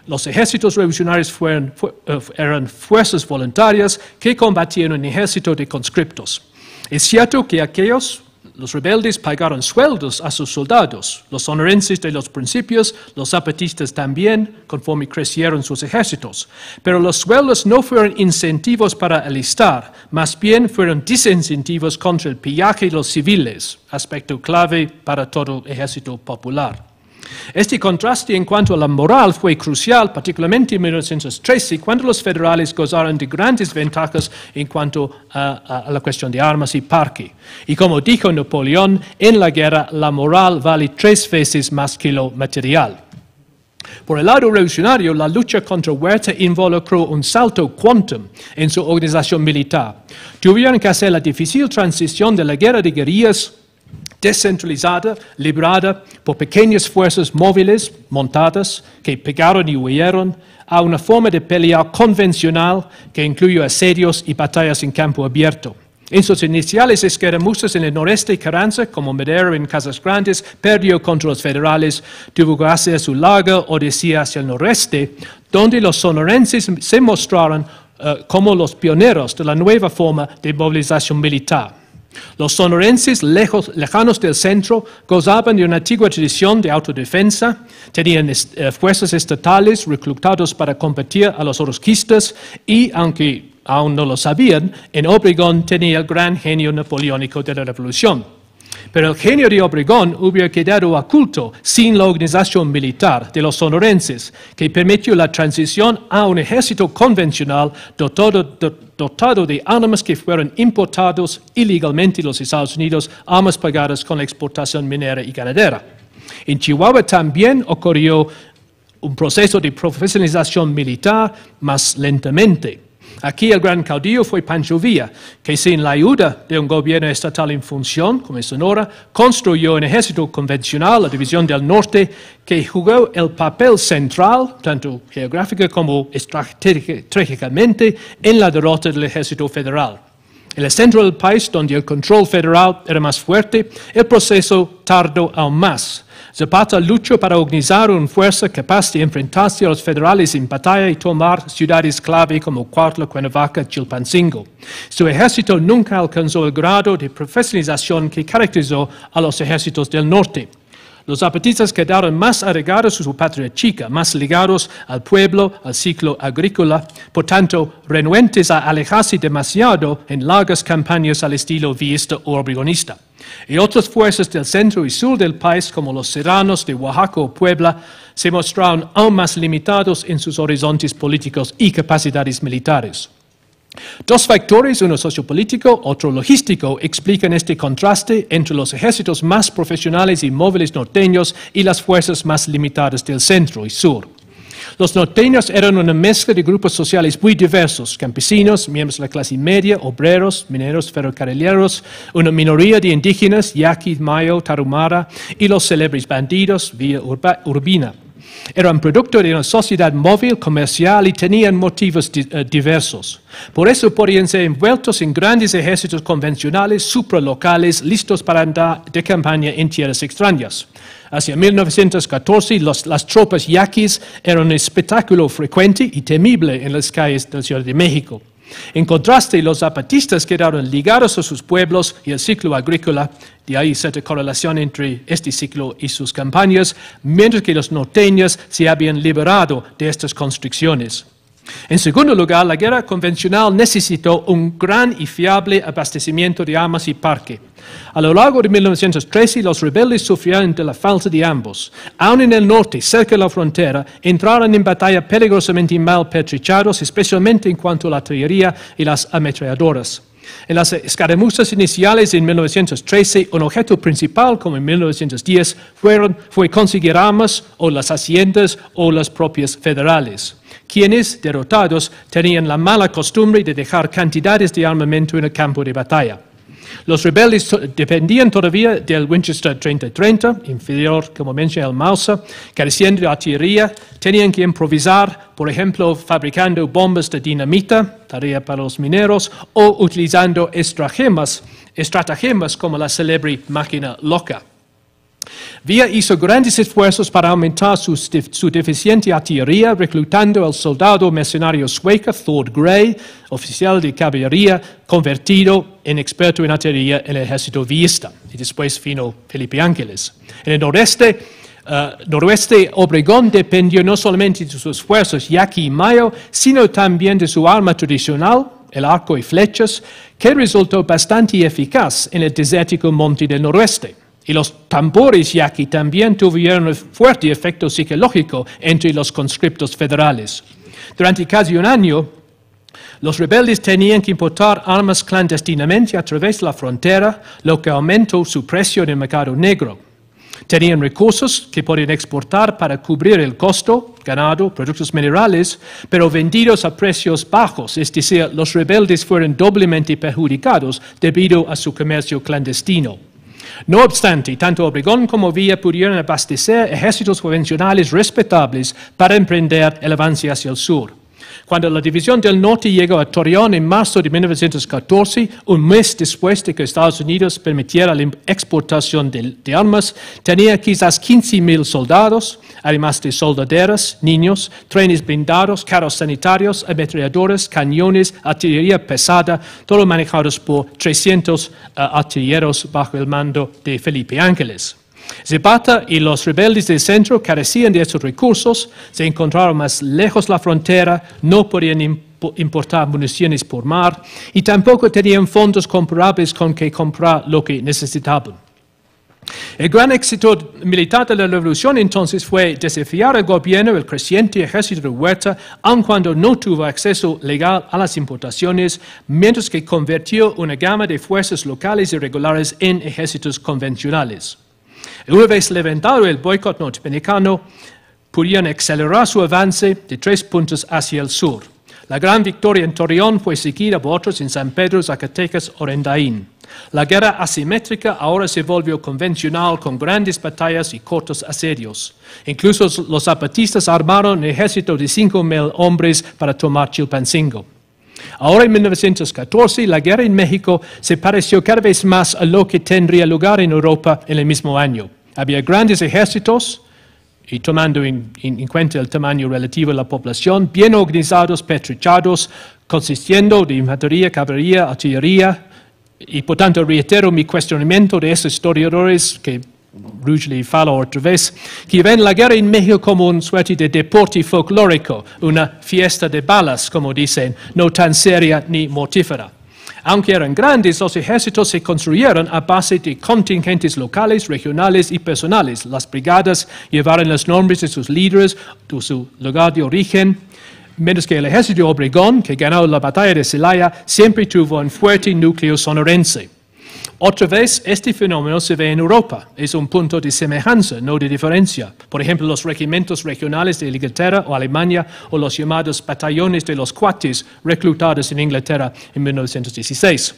Los ejércitos revolucionarios fueron, eh, eran fuerzas voluntarias que combatían un ejército de conscriptos. Es cierto que aquellos los rebeldes pagaron sueldos a sus soldados, los sonorenses de los principios, los zapatistas también, conforme crecieron sus ejércitos. Pero los sueldos no fueron incentivos para alistar, más bien fueron disincentivos contra el pillaje de los civiles, aspecto clave para todo ejército popular. Este contraste en cuanto a la moral fue crucial, particularmente en 1913, cuando los federales gozaron de grandes ventajas en cuanto a, la cuestión de armas y parque. Y como dijo Napoleón, en la guerra la moral vale tres veces más que lo material. Por el lado revolucionario, la lucha contra Huerta involucró un salto quantum en su organización militar. Tuvieron que hacer la difícil transición de la guerra de guerrillas descentralizada, librada por pequeñas fuerzas móviles montadas que pegaron y huyeron a una forma de pelear convencional que incluyó asedios y batallas en campo abierto. En sus iniciales escaramuzas en el noreste, Carranza, como Madero en Casas Grandes, perdió contra los federales, tuvo que hacer su larga odisea hacia el noreste, donde los sonorenses se mostraron eh, como los pioneros de la nueva forma de movilización militar. Los sonorenses lejos, lejanos del centro gozaban de una antigua tradición de autodefensa, tenían eh, fuerzas estatales reclutados para competir a los orosquistas y, aunque aún no lo sabían, en Obregón tenía el gran genio napoleónico de la revolución pero el genio de Obregón hubiera quedado oculto sin la organización militar de los sonorenses, que permitió la transición a un ejército convencional dotado, de armas que fueron importados ilegalmente de los Estados Unidos, armas pagadas con la exportación minera y ganadera. En Chihuahua también ocurrió un proceso de profesionalización militar más lentamente. Aquí el gran caudillo fue Pancho Villa, que sin la ayuda de un gobierno estatal en función, como es Sonora, construyó un ejército convencional, la División del Norte, que jugó el papel central, tanto geográfica como estratégicamente, en la derrota del ejército federal. En el centro del país, donde el control federal era más fuerte, el proceso tardó aún más. Zapata luchó para organizar una fuerza capaz de enfrentarse a los federales en batalla y tomar ciudades clave como Cuartla, y Chilpancingo. Su ejército nunca alcanzó el grado de profesionalización que caracterizó a los ejércitos del norte. Los zapatistas quedaron más agregados a su patria chica, más ligados al pueblo, al ciclo agrícola, por tanto, renuentes a alejarse demasiado en largas campañas al estilo viista o obregonista. Y otras fuerzas del centro y sur del país, como los serranos de Oaxaca o Puebla, se mostraron aún más limitados en sus horizontes políticos y capacidades militares. Dos factores, uno sociopolítico, otro logístico, explican este contraste entre los ejércitos más profesionales y móviles norteños y las fuerzas más limitadas del centro y sur. Los norteños eran una mezcla de grupos sociales muy diversos, campesinos, miembros de la clase media, obreros, mineros, ferrocarrileros, una minoría de indígenas, yaquis, mayo, tarumara, y los célebres bandidos vía urbina. Eran producto de una sociedad móvil, comercial y tenían motivos eh, diversos. Por eso podían ser envueltos en grandes ejércitos convencionales, supralocales, listos para andar de campaña en tierras extrañas. Hacia 1914, las tropas yaquis eran un espectáculo frecuente y temible en las calles del Ciudad de México. En contraste, los zapatistas quedaron ligados a sus pueblos y el ciclo agrícola, de ahí cierta correlación entre este ciclo y sus campañas, mientras que los norteños se habían liberado de estas constricciones. En segundo lugar, la guerra convencional necesitó un gran y fiable abastecimiento de armas y parque. A lo largo de 1913, los rebeldes sufrieron de la falta de ambos. Aún en el norte, cerca de la frontera, entraron en batalla peligrosamente mal pertrechados, especialmente en cuanto a la artillería y las ametralladoras. En las escaramuzas iniciales en 1913, un objeto principal, como en 1910, fueron, fue conseguir armas o las haciendas o las propias federales quienes, derrotados, tenían la mala costumbre de dejar cantidades de armamento en el campo de batalla. Los rebeldes dependían todavía del Winchester 3030, inferior, como menciona el Mauser, careciendo de artillería, tenían que improvisar, por ejemplo, fabricando bombas de dinamita, tarea para los mineros, o utilizando estratagemas, estratagemas como la célebre máquina loca. Via hizo grandes esfuerzos para aumentar su, deficiente artillería, reclutando al soldado mercenario sueco, Thor Grey, oficial de caballería convertido en experto en artillería en el ejército villista, y después vino Felipe Ángeles. En el noreste, eh, noroeste, Obregón dependió no solamente de sus esfuerzos yaqui y mayo, sino también de su arma tradicional, el arco y flechas, que resultó bastante eficaz en el desértico monte del noroeste. Y los tambores yaqui también tuvieron un fuerte efecto psicológico entre los conscriptos federales. Durante casi un año, los rebeldes tenían que importar armas clandestinamente a través de la frontera, lo que aumentó su precio en el mercado negro. Tenían recursos que podían exportar para cubrir el costo, ganado, productos minerales, pero vendidos a precios bajos, es decir, los rebeldes fueron doblemente perjudicados debido a su comercio clandestino. No obstante, tanto Obregón como Villa pudieron abastecer ejércitos convencionales respetables para emprender elevancia hacia el sur. Cuando la División del Norte llegó a Torreón en marzo de 1914, un mes después de que Estados Unidos permitiera la exportación de, armas, tenía quizás mil soldados, además de soldaderas, niños, trenes blindados, carros sanitarios, ametralladores, cañones, artillería pesada, todo manejados por 300 eh, artilleros bajo el mando de Felipe Ángeles. Zapata y los rebeldes del centro carecían de esos recursos, se encontraron más lejos la frontera, no podían importar municiones por mar y tampoco tenían fondos comparables con que comprar lo que necesitaban. El gran éxito militar de la revolución entonces fue desafiar al gobierno el creciente ejército de Huerta, aun cuando no tuvo acceso legal a las importaciones, mientras que convirtió una gama de fuerzas locales y regulares en ejércitos convencionales. El vez levantado el boicot norteamericano, podían acelerar su avance de tres puntos hacia el sur. La gran victoria en Torreón fue seguida por otros en San Pedro, Zacatecas o La guerra asimétrica ahora se volvió convencional con grandes batallas y cortos asedios. Incluso los zapatistas armaron un ejército de 5.000 hombres para tomar Chilpancingo. Ahora en 1914 la guerra en México se pareció cada vez más a lo que tendría lugar en Europa en el mismo año. Había grandes ejércitos, y tomando en, cuenta el tamaño relativo de la población, bien organizados, petrichados, consistiendo de infantería, caballería, artillería, y por tanto reitero mi cuestionamiento de esos historiadores que Rugely otra que ven la guerra en México como una suerte de deporte folclórico, una fiesta de balas, como dicen, no tan seria ni mortífera. Aunque eran grandes, los ejércitos se construyeron a base de contingentes locales, regionales y personales. Las brigadas llevaron los nombres de sus líderes, de su lugar de origen. Menos que el ejército Obregón, que ganó la batalla de Celaya, siempre tuvo un fuerte núcleo sonorense. Otra vez, este fenómeno se ve en Europa. Es un punto de semejanza, no de diferencia. Por ejemplo, los regimientos regionales de Inglaterra o Alemania o los llamados batallones de los cuates reclutados en Inglaterra en 1916.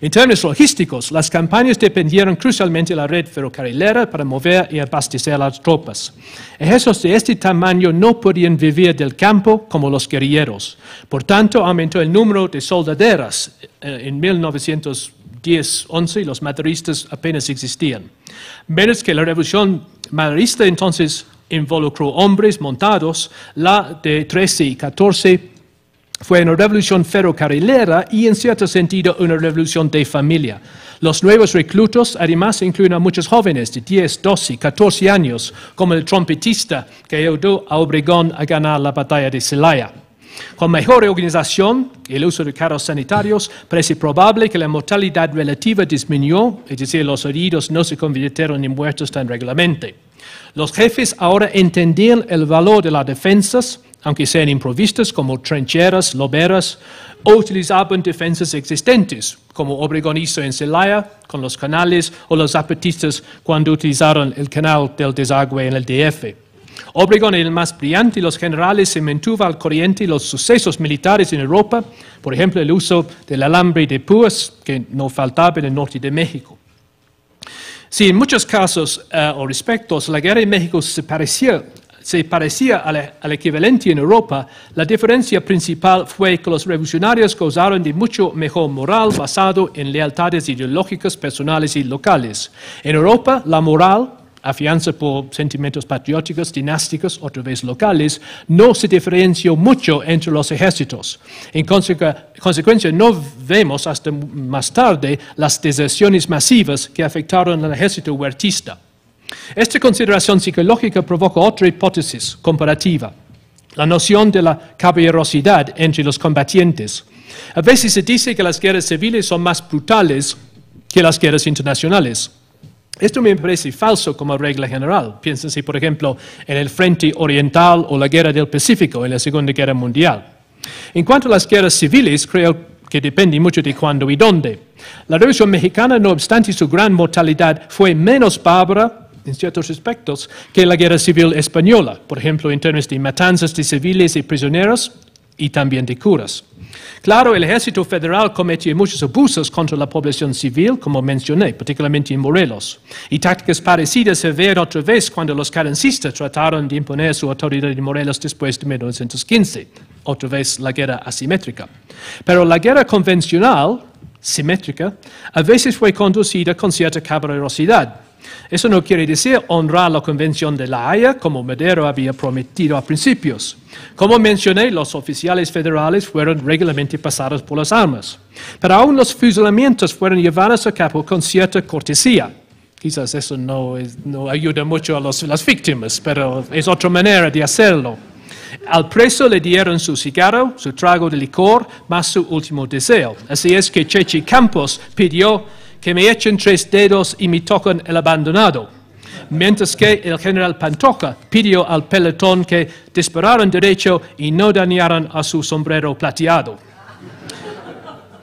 En términos logísticos, las campañas dependieron crucialmente de la red ferrocarrilera para mover y abastecer a las tropas. Ejércitos de este tamaño no podían vivir del campo como los guerrilleros. Por tanto, aumentó el número de soldaderas eh, en 1916. 10-11 los maderistas apenas existían. Menos que la revolución maderista entonces involucró hombres montados, la de 13 y 14 fue una revolución ferrocarrilera y en cierto sentido una revolución de familia. Los nuevos reclutos además incluyen a muchos jóvenes de 10, 12, 14 años, como el trompetista que ayudó a Obregón a ganar la batalla de Celaya. Con mejor organización y el uso de carros sanitarios, parece probable que la mortalidad relativa disminuyó, es decir, los heridos no se convirtieron en muertos tan regularmente. Los jefes ahora entendían el valor de las defensas, aunque sean improvistas como trincheras, loberas, o utilizaban defensas existentes, como Obregón hizo en Celaya con los canales o los zapatistas cuando utilizaron el canal del desagüe en el DF. Obregón el más brillante y los generales se mantuvo al corriente los sucesos militares en Europa, por ejemplo, el uso del alambre de púas que no faltaba en el norte de México. Si en muchos casos eh, o respectos la guerra en México se parecía, al, al, equivalente en Europa, la diferencia principal fue que los revolucionarios gozaron de mucho mejor moral basado en lealtades ideológicas personales y locales. En Europa, la moral afianza por sentimientos patrióticos, dinásticos, otra vez locales, no se diferenció mucho entre los ejércitos. En consecuencia, no vemos hasta más tarde las deserciones masivas que afectaron al ejército huertista. Esta consideración psicológica provoca otra hipótesis comparativa, la noción de la caballerosidad entre los combatientes. A veces se dice que las guerras civiles son más brutales que las guerras internacionales. Esto me parece falso como regla general. Piénsense, por ejemplo, en el Frente Oriental o la Guerra del Pacífico en la Segunda Guerra Mundial. En cuanto a las guerras civiles, creo que depende mucho de cuándo y dónde. La Revolución Mexicana, no obstante su gran mortalidad, fue menos bárbara en ciertos aspectos que la Guerra Civil Española, por ejemplo, en términos de matanzas de civiles y prisioneros y también de curas. Claro, el ejército federal cometió muchos abusos contra la población civil, como mencioné, particularmente en Morelos, y tácticas parecidas se vieron otra vez cuando los carencistas trataron de imponer su autoridad en Morelos después de 1915, otra vez la guerra asimétrica. Pero la guerra convencional, simétrica, a veces fue conducida con cierta caballerosidad eso no quiere decir honrar la Convención de la Haya como Madero había prometido a principios. Como mencioné, los oficiales federales fueron regularmente pasados por las armas, pero aún los fusilamientos fueron llevados a cabo con cierta cortesía. Quizás eso no, ayuda mucho a las víctimas, pero es otra manera de hacerlo. Al preso le dieron su cigarro, su trago de licor, más su último deseo. Así es que Chechi Campos pidió que me echen tres dedos y me tocan el abandonado. Mientras que el general Pantoca pidió al pelotón que dispararan derecho y no dañaran a su sombrero plateado.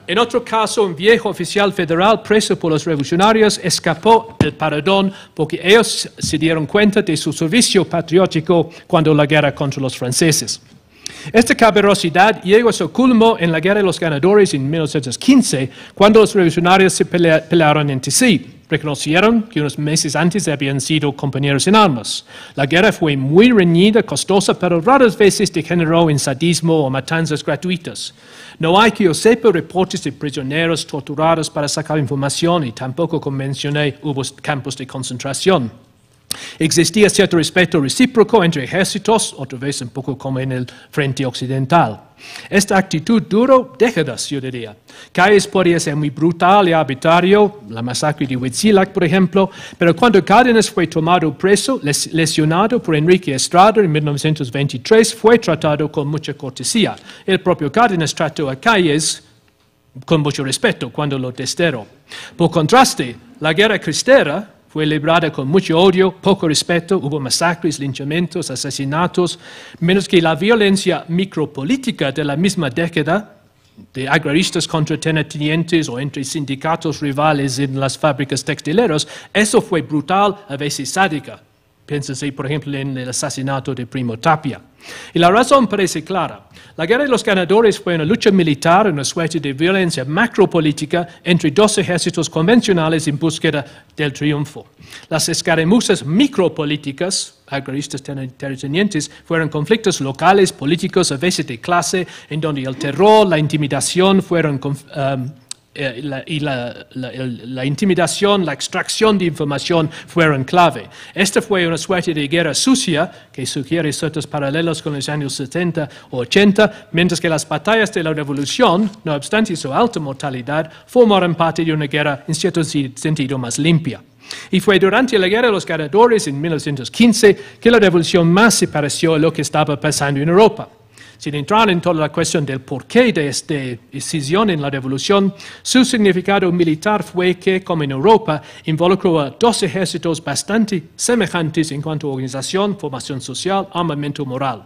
En otro caso, un viejo oficial federal preso por los revolucionarios escapó del paradón porque ellos se dieron cuenta de su servicio patriótico cuando la guerra contra los franceses. Esta caberosidad llegó a su culmo en la Guerra de los Ganadores en 1915, cuando los revolucionarios se pelearon entre sí. Reconocieron que unos meses antes habían sido compañeros en armas. La guerra fue muy reñida, costosa, pero raras veces degeneró en sadismo o matanzas gratuitas. No hay que yo sepa reportes de prisioneros torturados para sacar información y tampoco, como mencioné, hubo campos de concentración. Existía cierto respeto recíproco entre ejércitos, otra vez un poco como en el frente occidental. Esta actitud duro décadas, yo diría. Calles podía ser muy brutal y arbitrario, la masacre de Huitzilac, por ejemplo, pero cuando Cárdenas fue tomado preso, lesionado por Enrique Estrada en 1923, fue tratado con mucha cortesía. El propio Cárdenas trató a Calles con mucho respeto cuando lo testero. Por contraste, la guerra cristera fue librada con mucho odio, poco respeto, hubo masacres, linchamientos, asesinatos, menos que la violencia micropolítica de la misma década, de agraristas contra tenientes o entre sindicatos rivales en las fábricas textileras, eso fue brutal, a veces sádica. Piénsense, por ejemplo, en el asesinato de Primo Tapia. Y la razón parece clara. La guerra de los ganadores fue una lucha militar, una suerte de violencia macropolítica entre dos ejércitos convencionales en búsqueda del triunfo. Las escaramuzas micropolíticas, agraristas terratenientes, fueron conflictos locales, políticos, a veces de clase, en donde el terror, la intimidación fueron... Um, eh, y la, la, intimidación, la extracción de información fueron clave. Esta fue una suerte de guerra sucia que sugiere ciertos paralelos con los años 70 o 80, mientras que las batallas de la revolución, no obstante su alta mortalidad, formaron parte de una guerra en cierto sentido más limpia. Y fue durante la Guerra de los Ganadores en 1915 que la revolución más se pareció a lo que estaba pasando en Europa. Sin entrar en toda la cuestión del porqué de esta decisión en la revolución, su significado militar fue que, como en Europa, involucró a dos ejércitos bastante semejantes en cuanto a organización, formación social, armamento moral.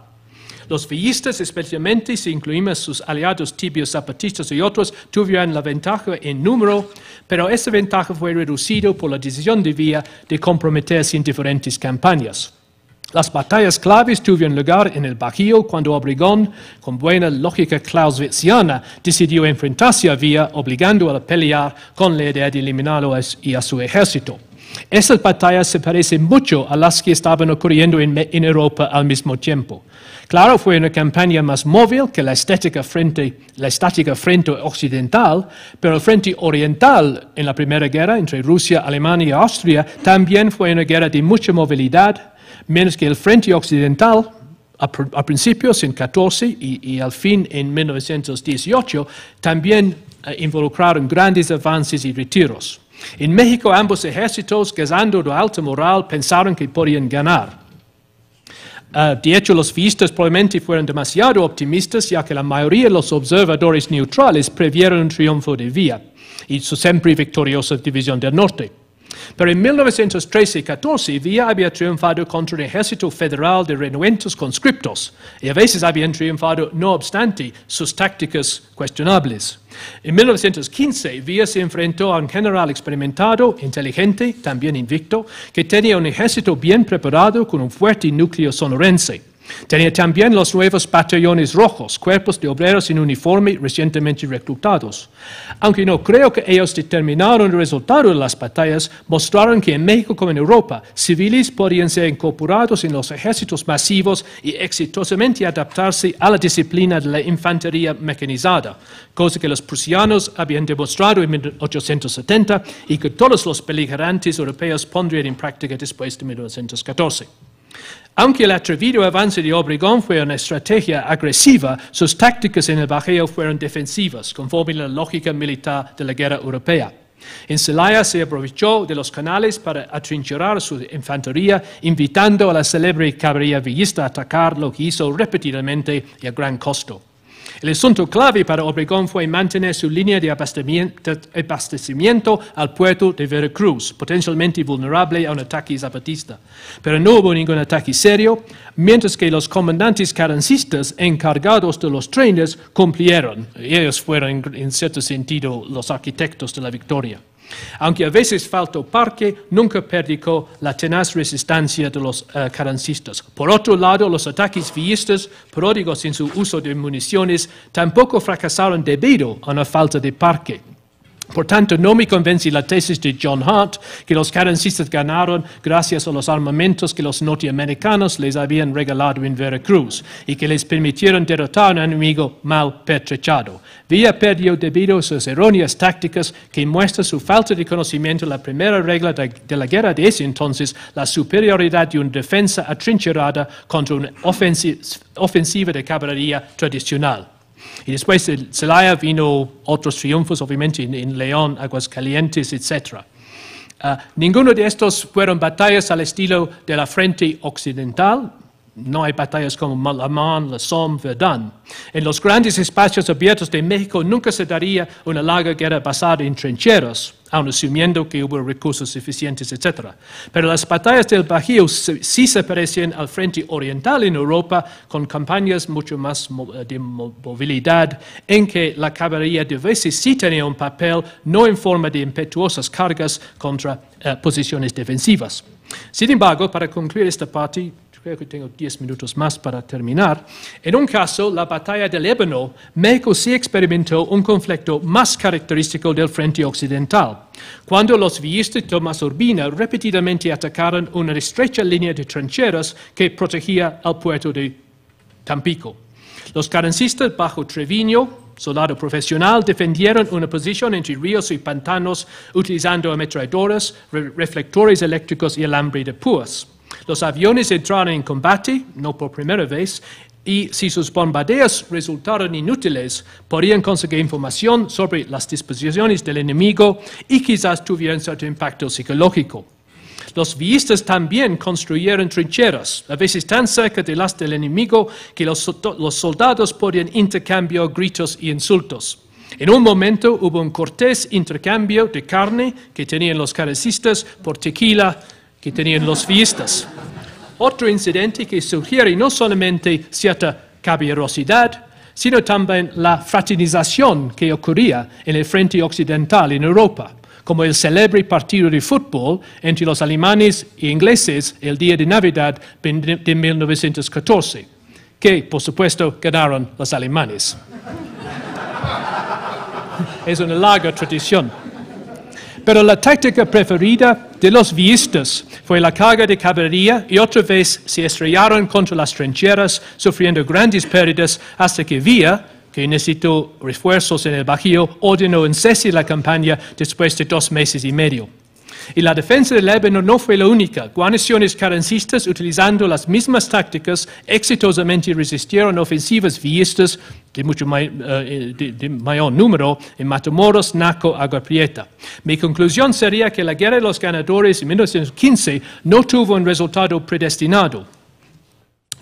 Los villistas, especialmente si incluimos sus aliados tibios zapatistas y otros, tuvieron la ventaja en número, pero esa ventaja fue reducida por la decisión de vía de comprometerse en diferentes campañas. Las batallas claves tuvieron lugar en el Bajío cuando Obregón, con buena lógica clausewitziana, decidió enfrentarse a Vía obligando a pelear con la idea de eliminarlo y a su ejército. Esas batallas se parecen mucho a las que estaban ocurriendo en, Europa al mismo tiempo. Claro, fue una campaña más móvil que la estética frente, la estática frente occidental, pero el frente oriental en la Primera Guerra entre Rusia, Alemania y Austria también fue una guerra de mucha movilidad, menos que el frente occidental, a, principios en 14 y, al fin en 1918, también eh, involucraron grandes avances y retiros. En México ambos ejércitos, gozando de alta moral, pensaron que podían ganar. Eh, de hecho, los fiistas probablemente fueron demasiado optimistas, ya que la mayoría de los observadores neutrales previeron un triunfo de Villa y su siempre victoriosa división del norte. Pero en 1913 y 14 Villa había triunfado contra el ejército federal de renuentes conscriptos y a veces habían triunfado no obstante sus tácticas cuestionables. En 1915 Villa se enfrentó a un general experimentado, inteligente, también invicto, que tenía un ejército bien preparado con un fuerte núcleo sonorense. Tenía también los nuevos batallones rojos, cuerpos de obreros en uniforme recientemente reclutados. Aunque no creo que ellos determinaron el resultado de las batallas, mostraron que en México como en Europa, civiles podían ser incorporados en los ejércitos masivos y exitosamente adaptarse a la disciplina de la infantería mecanizada, cosa que los prusianos habían demostrado en 1870 y que todos los beligerantes europeos pondrían en práctica después de 1914. Aunque el atrevido avance de Obregón fue una estrategia agresiva, sus tácticas en el bajeo fueron defensivas, conforme la lógica militar de la guerra europea. En Celaya se aprovechó de los canales para atrincherar su infantería, invitando a la célebre caballería villista a atacar lo que hizo repetidamente y a gran costo. El asunto clave para Obregón fue mantener su línea de abastecimiento al puerto de Veracruz, potencialmente vulnerable a un ataque zapatista. Pero no hubo ningún ataque serio, mientras que los comandantes carancistas encargados de los trenes cumplieron. Ellos fueron, en cierto sentido, los arquitectos de la victoria. Aunque a veces faltó parque, nunca perdió la tenaz resistencia de los eh, carancistas. Por otro lado, los ataques villistas, pródigos en su uso de municiones, tampoco fracasaron debido a una falta de parque. Por tanto, no me convence la tesis de John Hart que los carencistas ganaron gracias a los armamentos que los norteamericanos les habían regalado en Veracruz y que les permitieron derrotar a un enemigo mal pertrechado. vía perdió debido a sus erróneas tácticas que muestra su falta de conocimiento la primera regla de, la guerra de ese entonces, la superioridad de una defensa atrincherada contra una ofensiva de caballería tradicional. Y después de Zelaya vino otros triunfos, obviamente, en, León, Aguascalientes, etc. Ah, ninguno de estos fueron batallas al estilo de la frente occidental, no hay batallas como Malamán, La Somme, Verdun. En los grandes espacios abiertos de México nunca se daría una larga guerra basada en trincheros aun asumiendo que hubo recursos suficientes, etc. Pero las batallas del Bajío sí se parecen al frente oriental en Europa, con campañas mucho más eh, de movilidad, en que la caballería de veces sí tenía un papel, no en forma de impetuosas cargas contra eh, posiciones defensivas. Sin embargo, para concluir esta parte, creo que tengo diez minutos más para terminar. En un caso, la batalla del Ébano, México sí experimentó un conflicto más característico del frente occidental, cuando los villistas Tomás Urbina repetidamente atacaron una estrecha línea de trincheras que protegía al puerto de Tampico. Los carencistas bajo Treviño, soldado profesional, defendieron una posición entre ríos y pantanos utilizando ametralladoras, reflectores eléctricos y alambre de púas. Los aviones entraron en combate, no por primera vez, y si sus bombardeos resultaron inútiles, podían conseguir información sobre las disposiciones del enemigo y quizás tuvieran cierto impacto psicológico. Los viistas también construyeron trincheras, a veces tan cerca de las del enemigo que los, soldados podían intercambiar gritos y insultos. En un momento hubo un cortés intercambio de carne que tenían los carecistas por tequila que tenían los fiestas. Otro incidente que sugiere no solamente cierta caballerosidad, sino también la fraternización que ocurría en el frente occidental en Europa, como el célebre partido de fútbol entre los alemanes e ingleses el día de Navidad de 1914, que por supuesto ganaron los alemanes. es una larga tradición. Pero la táctica preferida de los viistas fue la carga de caballería y otra vez se estrellaron contra las trincheras, sufriendo grandes pérdidas hasta que Vía, que necesitó refuerzos en el Bajío, ordenó en cese la campaña después de dos meses y medio. Y la defensa del Líbano no fue la única. Guarniciones carencistas, utilizando las mismas tácticas, exitosamente resistieron ofensivas villistas de eh, eh, mayor número en Matamoros, Naco, Agua Mi conclusión sería que la guerra de los ganadores en 1915 no tuvo un resultado predestinado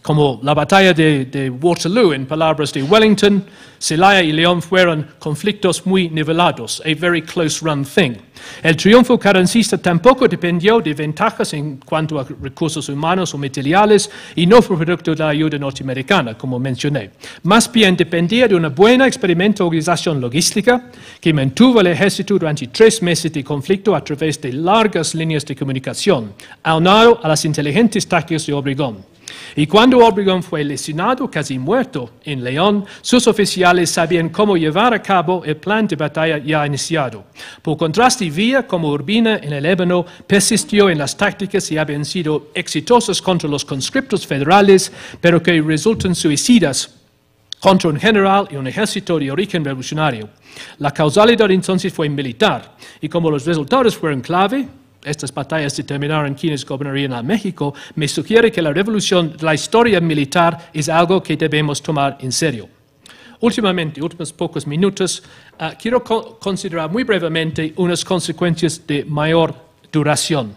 como la batalla de, Waterloo, en palabras de Wellington, Celaya y León fueron conflictos muy nivelados, a very close run thing. El triunfo carancista tampoco dependió de ventajas en cuanto a recursos humanos o materiales y no fue producto de la ayuda norteamericana, como mencioné. Más bien dependía de una buena organización logística que mantuvo el ejército durante tres meses de conflicto a través de largas líneas de comunicación, aunado a las inteligentes tácticas de Obregón. Y cuando Obregón fue lesionado, casi muerto, en León, sus oficiales sabían cómo llevar a cabo el plan de batalla ya iniciado. Por contraste, Villa, como Urbina en el Ébano, persistió en las tácticas y habían sido exitosas contra los conscriptos federales, pero que resultan suicidas contra un general y un ejército de origen revolucionario. La causalidad entonces fue militar, y como los resultados fueron clave, estas batallas determinaron quiénes quienes gobernarían a México, me sugiere que la revolución, la historia militar, es algo que debemos tomar en serio. Últimamente, últimos pocos minutos, ah, quiero considerar muy brevemente unas consecuencias de mayor duración.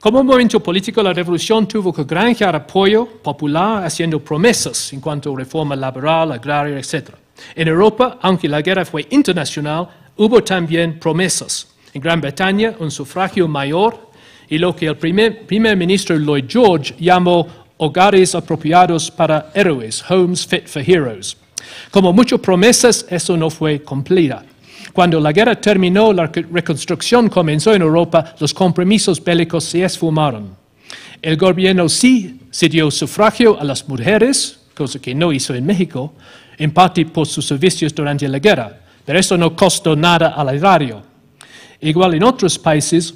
Como movimiento político, la revolución tuvo que granjear apoyo popular haciendo promesas en cuanto a reforma laboral, agraria, etc. En Europa, aunque la guerra fue internacional, hubo también promesas. En Gran Bretaña, un sufragio mayor y lo que el primer, ministro Lloyd George llamó hogares apropiados para héroes, homes fit for heroes. Como muchas promesas, eso no fue cumplida. Cuando la guerra terminó, la reconstrucción comenzó en Europa, los compromisos bélicos se esfumaron. El gobierno sí se dio sufragio a las mujeres, cosa que no hizo en México, en parte por sus servicios durante la guerra, pero eso no costó nada al erario. Igual en otros países,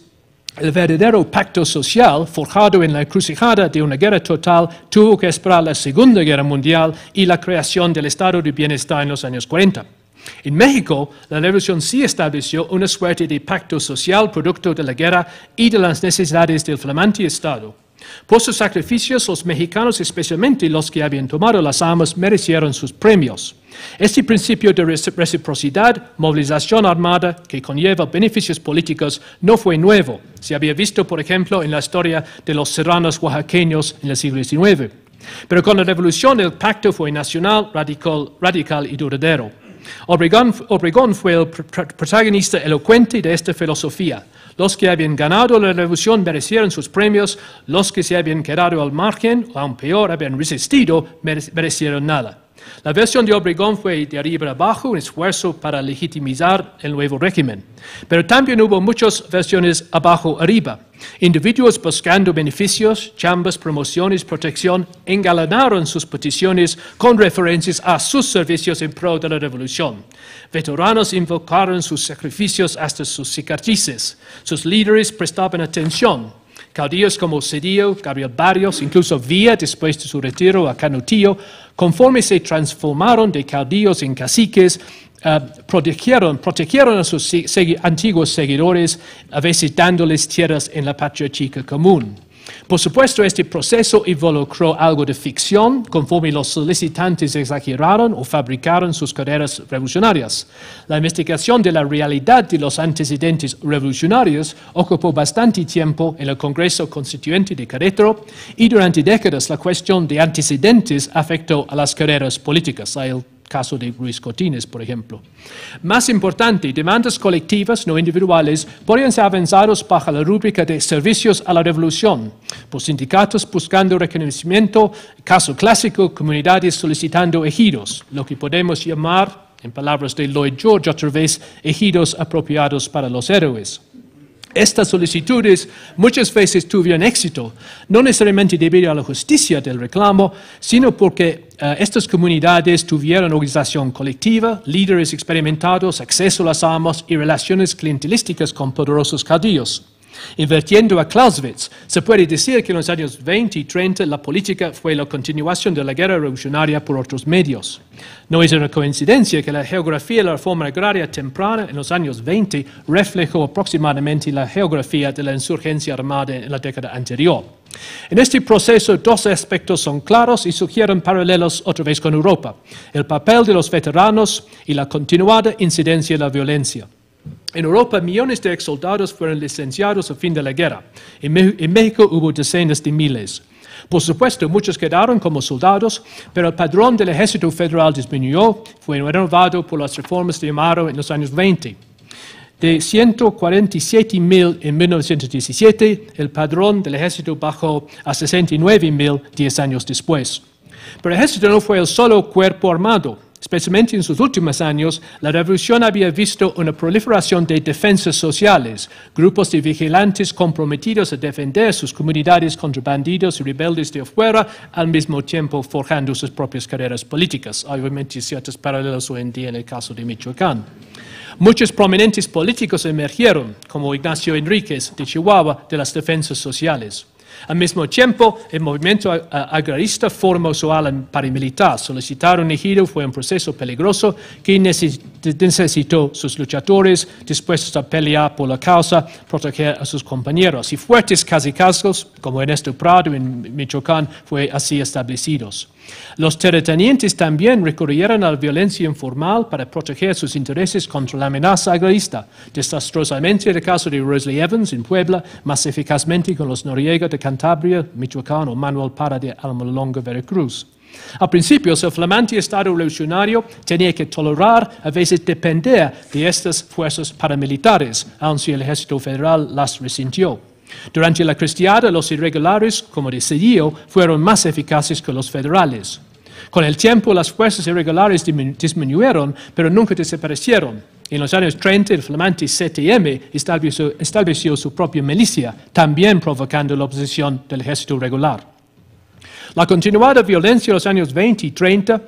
el verdadero pacto social, forjado en la crucijada de una guerra total, tuvo que esperar la Segunda Guerra Mundial y la creación del Estado de Bienestar en los años 40. En México, la revolución sí estableció una suerte de pacto social producto de la guerra y de las necesidades del flamante Estado. Por sus sacrificios, los mexicanos, especialmente los que habían tomado las armas, merecieron sus premios. Este principio de reciprocidad, movilización armada, que conlleva beneficios políticos, no fue nuevo. Se había visto, por ejemplo, en la historia de los serranos oaxaqueños en el siglo XIX. Pero con la revolución el pacto fue nacional, radical, radical y duradero. Obregón fue el protagonista elocuente de esta filosofía. Los que habían ganado la revolución merecieron sus premios, los que se habían quedado al margen, o aún peor, habían resistido, merecieron nada. La versión de Obregón fue de arriba abajo, un esfuerzo para legitimizar el nuevo régimen. Pero también hubo muchas versiones abajo arriba. Individuos buscando beneficios, chambas, promociones, protección, engalanaron sus peticiones con referencias a sus servicios en pro de la revolución. Veteranos invocaron sus sacrificios hasta sus cicatrices. Sus líderes prestaban atención Caudillos como Cedillo, Gabriel Barrios, incluso Villa, después de su retiro a Canutillo, conforme se transformaron de caudillos en caciques, eh, protegieron, a sus antiguos seguidores, a veces dándoles tierras en la patria chica común. Por supuesto, este proceso involucró algo de ficción, conforme los solicitantes exageraron o fabricaron sus carreras revolucionarias. La investigación de la realidad de los antecedentes revolucionarios ocupó bastante tiempo en el Congreso Constituyente de Carretero y durante décadas la cuestión de antecedentes afectó a las carreras políticas, caso de Luis Cortines, por ejemplo. Más importante, demandas colectivas, no individuales, podrían ser avanzados bajo la rúbrica de servicios a la revolución, por sindicatos buscando reconocimiento, caso clásico, comunidades solicitando ejidos, lo que podemos llamar, en palabras de Lloyd George otra vez, ejidos apropiados para los héroes. Estas solicitudes muchas veces tuvieron éxito, no necesariamente debido a la justicia del reclamo, sino porque eh, estas comunidades tuvieron organización colectiva, líderes experimentados, acceso a las armas y relaciones clientelísticas con poderosos caudillos. Invertiendo a Clausewitz, se puede decir que en los años 20 y 30 la política fue la continuación de la guerra revolucionaria por otros medios. No es una coincidencia que la geografía de la reforma agraria temprana en los años 20 reflejó aproximadamente la geografía de la insurgencia armada en la década anterior. En este proceso dos aspectos son claros y sugieren paralelos otra vez con Europa, el papel de los veteranos y la continuada incidencia de la violencia. En Europa millones de ex-soldados fueron licenciados a fin de la guerra. En, México hubo decenas de miles. Por supuesto, muchos quedaron como soldados, pero el padrón del ejército federal disminuyó, fue renovado por las reformas de Amaro en los años 20. De mil en 1917, el padrón del ejército bajó a mil 10 años después. Pero el ejército no fue el solo cuerpo armado. Especialmente en sus últimos años, la revolución había visto una proliferación de defensas sociales, grupos de vigilantes comprometidos a defender sus comunidades contra bandidos y rebeldes de afuera, al mismo tiempo forjando sus propias carreras políticas. Hay ciertos paralelos hoy en día en el caso de Michoacán. Muchos prominentes políticos emergieron, como Ignacio Enríquez de Chihuahua, de las defensas sociales. Al mismo tiempo, el movimiento agrarista formó su ala paramilitar. Solicitar un ejido fue un proceso peligroso que necesitaba necesitó sus luchadores dispuestos a pelear por la causa, proteger a sus compañeros y fuertes casicascos, como Ernesto Prado en Michoacán, fue así establecidos. Los terratenientes también recurrieron a la violencia informal para proteger sus intereses contra la amenaza agrarista. Desastrosamente, el caso de Rosley Evans en Puebla, más eficazmente con los Noriega de Cantabria, Michoacán o Manuel Para de Almolongo, Veracruz. Al principio, el flamante Estado revolucionario tenía que tolerar, a veces depender de estas fuerzas paramilitares, aun si el ejército federal las resintió. Durante la cristiada, los irregulares, como decidió, fueron más eficaces que los federales. Con el tiempo, las fuerzas irregulares disminuyeron, pero nunca desaparecieron. En los años 30, el flamante CTM estableció, estableció su propia milicia, también provocando la oposición del ejército regular. La continuada violencia en los años 20 y 30,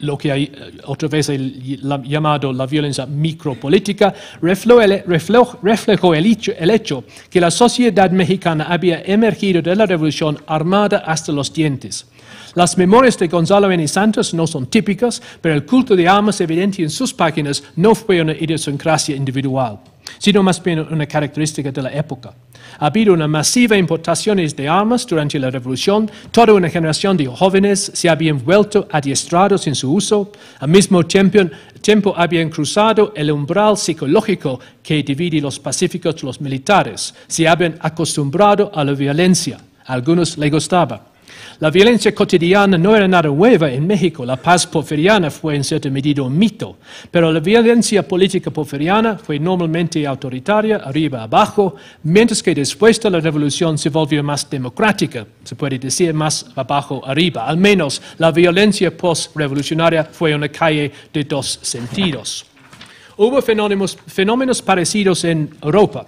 lo que eh, otra vez el, llamado la violencia micropolítica, reflejó el, hecho que la sociedad mexicana había emergido de la revolución armada hasta los dientes. Las memorias de Gonzalo N. Santos no son típicas, pero el culto de armas evidente en sus páginas no fue una idiosincrasia individual sino más bien una característica de la época. Ha habido una masiva importación de armas durante la revolución, toda una generación de jóvenes se habían vuelto adiestrados en su uso, al mismo tiempo, tiempo habían cruzado el umbral psicológico que divide los pacíficos y los militares, se habían acostumbrado a la violencia, a algunos les gustaba. La violencia cotidiana no era nada nueva en México. La paz porfiriana fue en cierto medida un mito. Pero la violencia política porfiriana fue normalmente autoritaria, arriba abajo, mientras que después de la revolución se volvió más democrática. Se puede decir más abajo arriba. Al menos la violencia postrevolucionaria fue una calle de dos sentidos. Hubo fenómenos parecidos en Europa.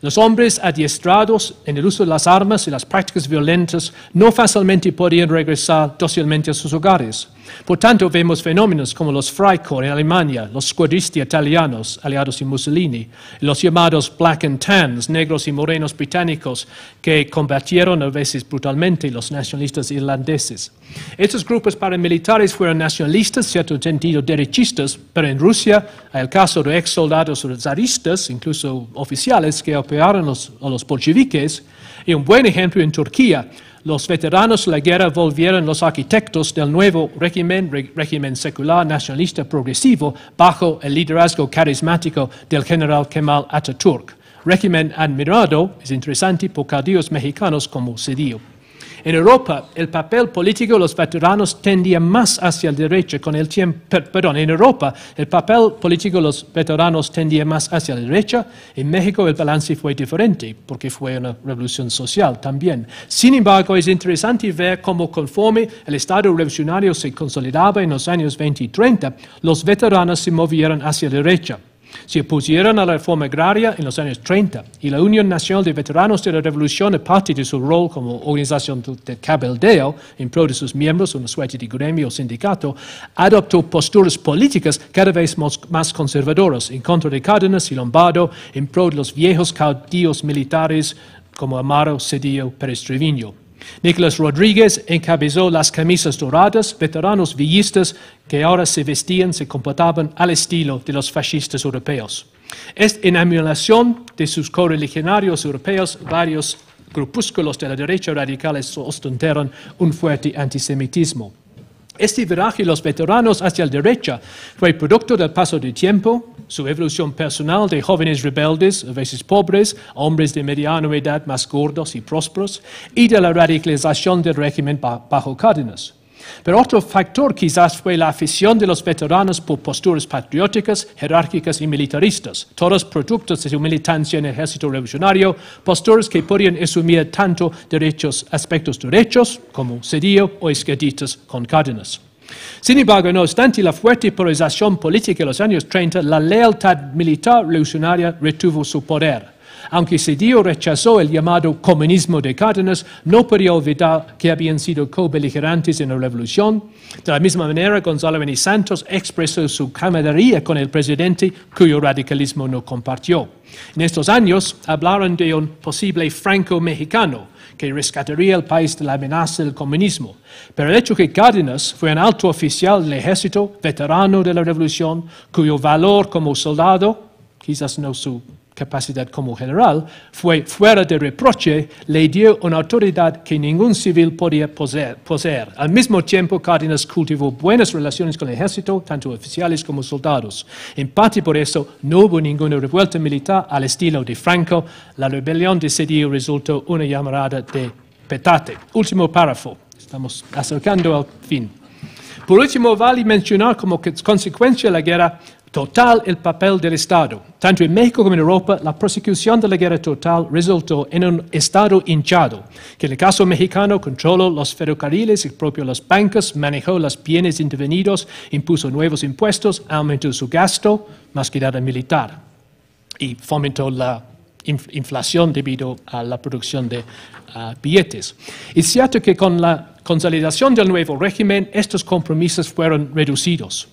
Los hombres adiestrados en el uso de las armas y las prácticas violentas no fácilmente podían regresar dócilmente a sus hogares. Por tanto, vemos fenómenos como los Freikorps en Alemania, los squadristi italianos aliados a Mussolini, los llamados black and tans, negros y morenos británicos, que combatieron a veces brutalmente los nacionalistas irlandeses. Estos grupos paramilitares fueron nacionalistas, cierto sentido derechistas, pero en Rusia hay el caso de ex soldados zaristas, incluso oficiales, que operaron a los, a los bolcheviques, y un buen ejemplo en Turquía, los veteranos de la guerra volvieron los arquitectos del nuevo régimen, régimen secular nacionalista progresivo bajo el liderazgo carismático del general Kemal Atatürk. Régimen admirado, es interesante, por caudillos mexicanos como Cedillo. En Europa, el papel político de los veteranos tendía más hacia la con el tiempo, en Europa, el papel político de los veteranos tendía más hacia la derecha. En México, el balance fue diferente, porque fue una revolución social también. Sin embargo, es interesante ver cómo conforme el Estado revolucionario se consolidaba en los años 20 y 30, los veteranos se movieron hacia la derecha. Se opusieron a la reforma agraria en los años 30 y la Unión Nacional de Veteranos de la Revolución, aparte de su rol como organización de cabeldeo en pro de sus miembros, una suerte de gremio o sindicato, adoptó posturas políticas cada vez más conservadoras en contra de Cárdenas y Lombardo, en pro de los viejos caudillos militares como Amaro, Cedillo, Pérez Nicolás Rodríguez encabezó las camisas doradas, veteranos villistas que ahora se vestían, se comportaban al estilo de los fascistas europeos. Es en emulación de sus correligionarios europeos, varios grupúsculos de la derecha radical, ostentaron un fuerte antisemitismo. Este viraje de los veteranos hacia la derecha fue producto del paso del tiempo, su evolución personal de jóvenes rebeldes, a veces pobres, hombres de mediana edad más gordos y prósperos, y de la radicalización del régimen bajo Cárdenas. Pero otro factor quizás fue la afición de los veteranos por posturas patrióticas, jerárquicas y militaristas, todos productos de su militancia en el ejército revolucionario, posturas que podían asumir tanto derechos, aspectos derechos como Cedillo o izquierditas con Cárdenas. Sin embargo, no obstante la fuerte polarización política de los años 30, la lealtad militar revolucionaria retuvo su poder. Aunque dio rechazó el llamado comunismo de Cárdenas, no podía olvidar que habían sido co-beligerantes en la revolución. De la misma manera, Gonzalo Beni Santos expresó su camaradería con el presidente, cuyo radicalismo no compartió. En estos años hablaron de un posible franco mexicano que rescataría el país de la amenaza del comunismo. Pero el hecho que Cárdenas fue un alto oficial del ejército, veterano de la revolución, cuyo valor como soldado, quizás no su capacidad como general, fue fuera de reproche, le dio una autoridad que ningún civil podía poseer. Al mismo tiempo, Cárdenas cultivó buenas relaciones con el ejército, tanto oficiales como soldados. En parte por eso, no hubo ninguna revuelta militar al estilo de Franco. La rebelión de Cedillo resultó una llamada de petate. Último párrafo. Estamos acercando al fin. Por último, vale mencionar como consecuencia de la guerra total el papel del Estado. Tanto en México como en Europa, la prosecución de la guerra total resultó en un Estado hinchado, que en el caso mexicano controló los ferrocarriles, y propio las bancas, manejó los bienes intervenidos, impuso nuevos impuestos, aumentó su gasto, más que nada militar, y fomentó la inflación debido a la producción de ah, billetes. Es cierto que con la consolidación del nuevo régimen, estos compromisos fueron reducidos.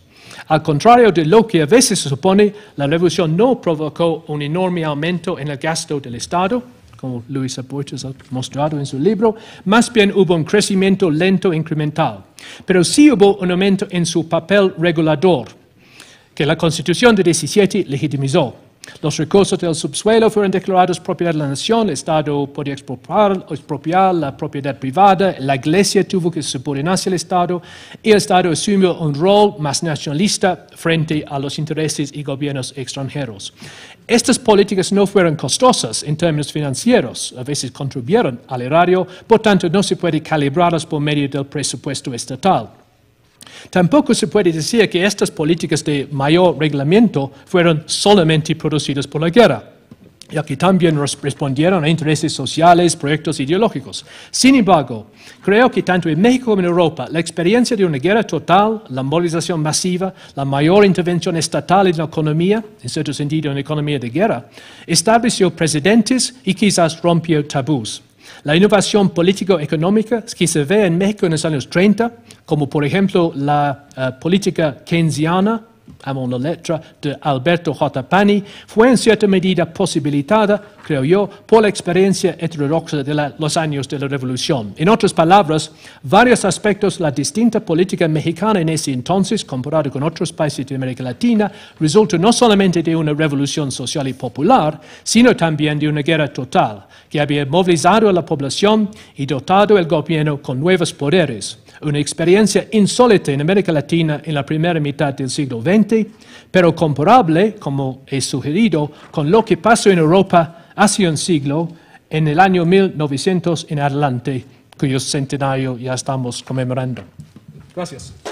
Al contrario de lo que a veces se supone, la revolución no provocó un enorme aumento en el gasto del Estado, como Luis Borges ha mostrado en su libro, más bien hubo un crecimiento lento e incremental. Pero sí hubo un aumento en su papel regulador, que la Constitución de 17 legitimizó. Los recursos del subsuelo fueron declarados propiedad de la nación, el Estado podía expropiar, expropiar la propiedad privada, la Iglesia tuvo que subordinarse al Estado y el Estado asumió un rol más nacionalista frente a los intereses y gobiernos extranjeros. Estas políticas no fueron costosas en términos financieros, a veces contribuyeron al erario, por tanto no se puede calibrar por medio del presupuesto estatal. Tampoco se puede decir que estas políticas de mayor reglamento fueron solamente producidas por la guerra ya que también respondieron a intereses sociales, proyectos ideológicos. Sin embargo, creo que tanto en México como en Europa, la experiencia de una guerra total, la movilización masiva, la mayor intervención estatal en la economía, en cierto sentido, en la economía de guerra, estableció presidentes y quizás rompió tabús. La innovación político-económica que se ve en México en los años 30, como por ejemplo la eh, política keynesiana a letra de Alberto J. Pani, fue en cierta medida posibilitada, creo yo, por la experiencia heterodoxa de los años de la Revolución. En otras palabras, varios aspectos de la distinta política mexicana en ese entonces, comparado con otros países de América Latina, resultó no solamente de una revolución social y popular, sino también de una guerra total, que había movilizado a la población y dotado al gobierno con nuevos poderes una experiencia insólita en América Latina en la primera mitad del siglo XX, pero comparable, como he sugerido, con lo que pasó en Europa hace un siglo, en el año 1900 en adelante, cuyo centenario ya estamos conmemorando. Gracias.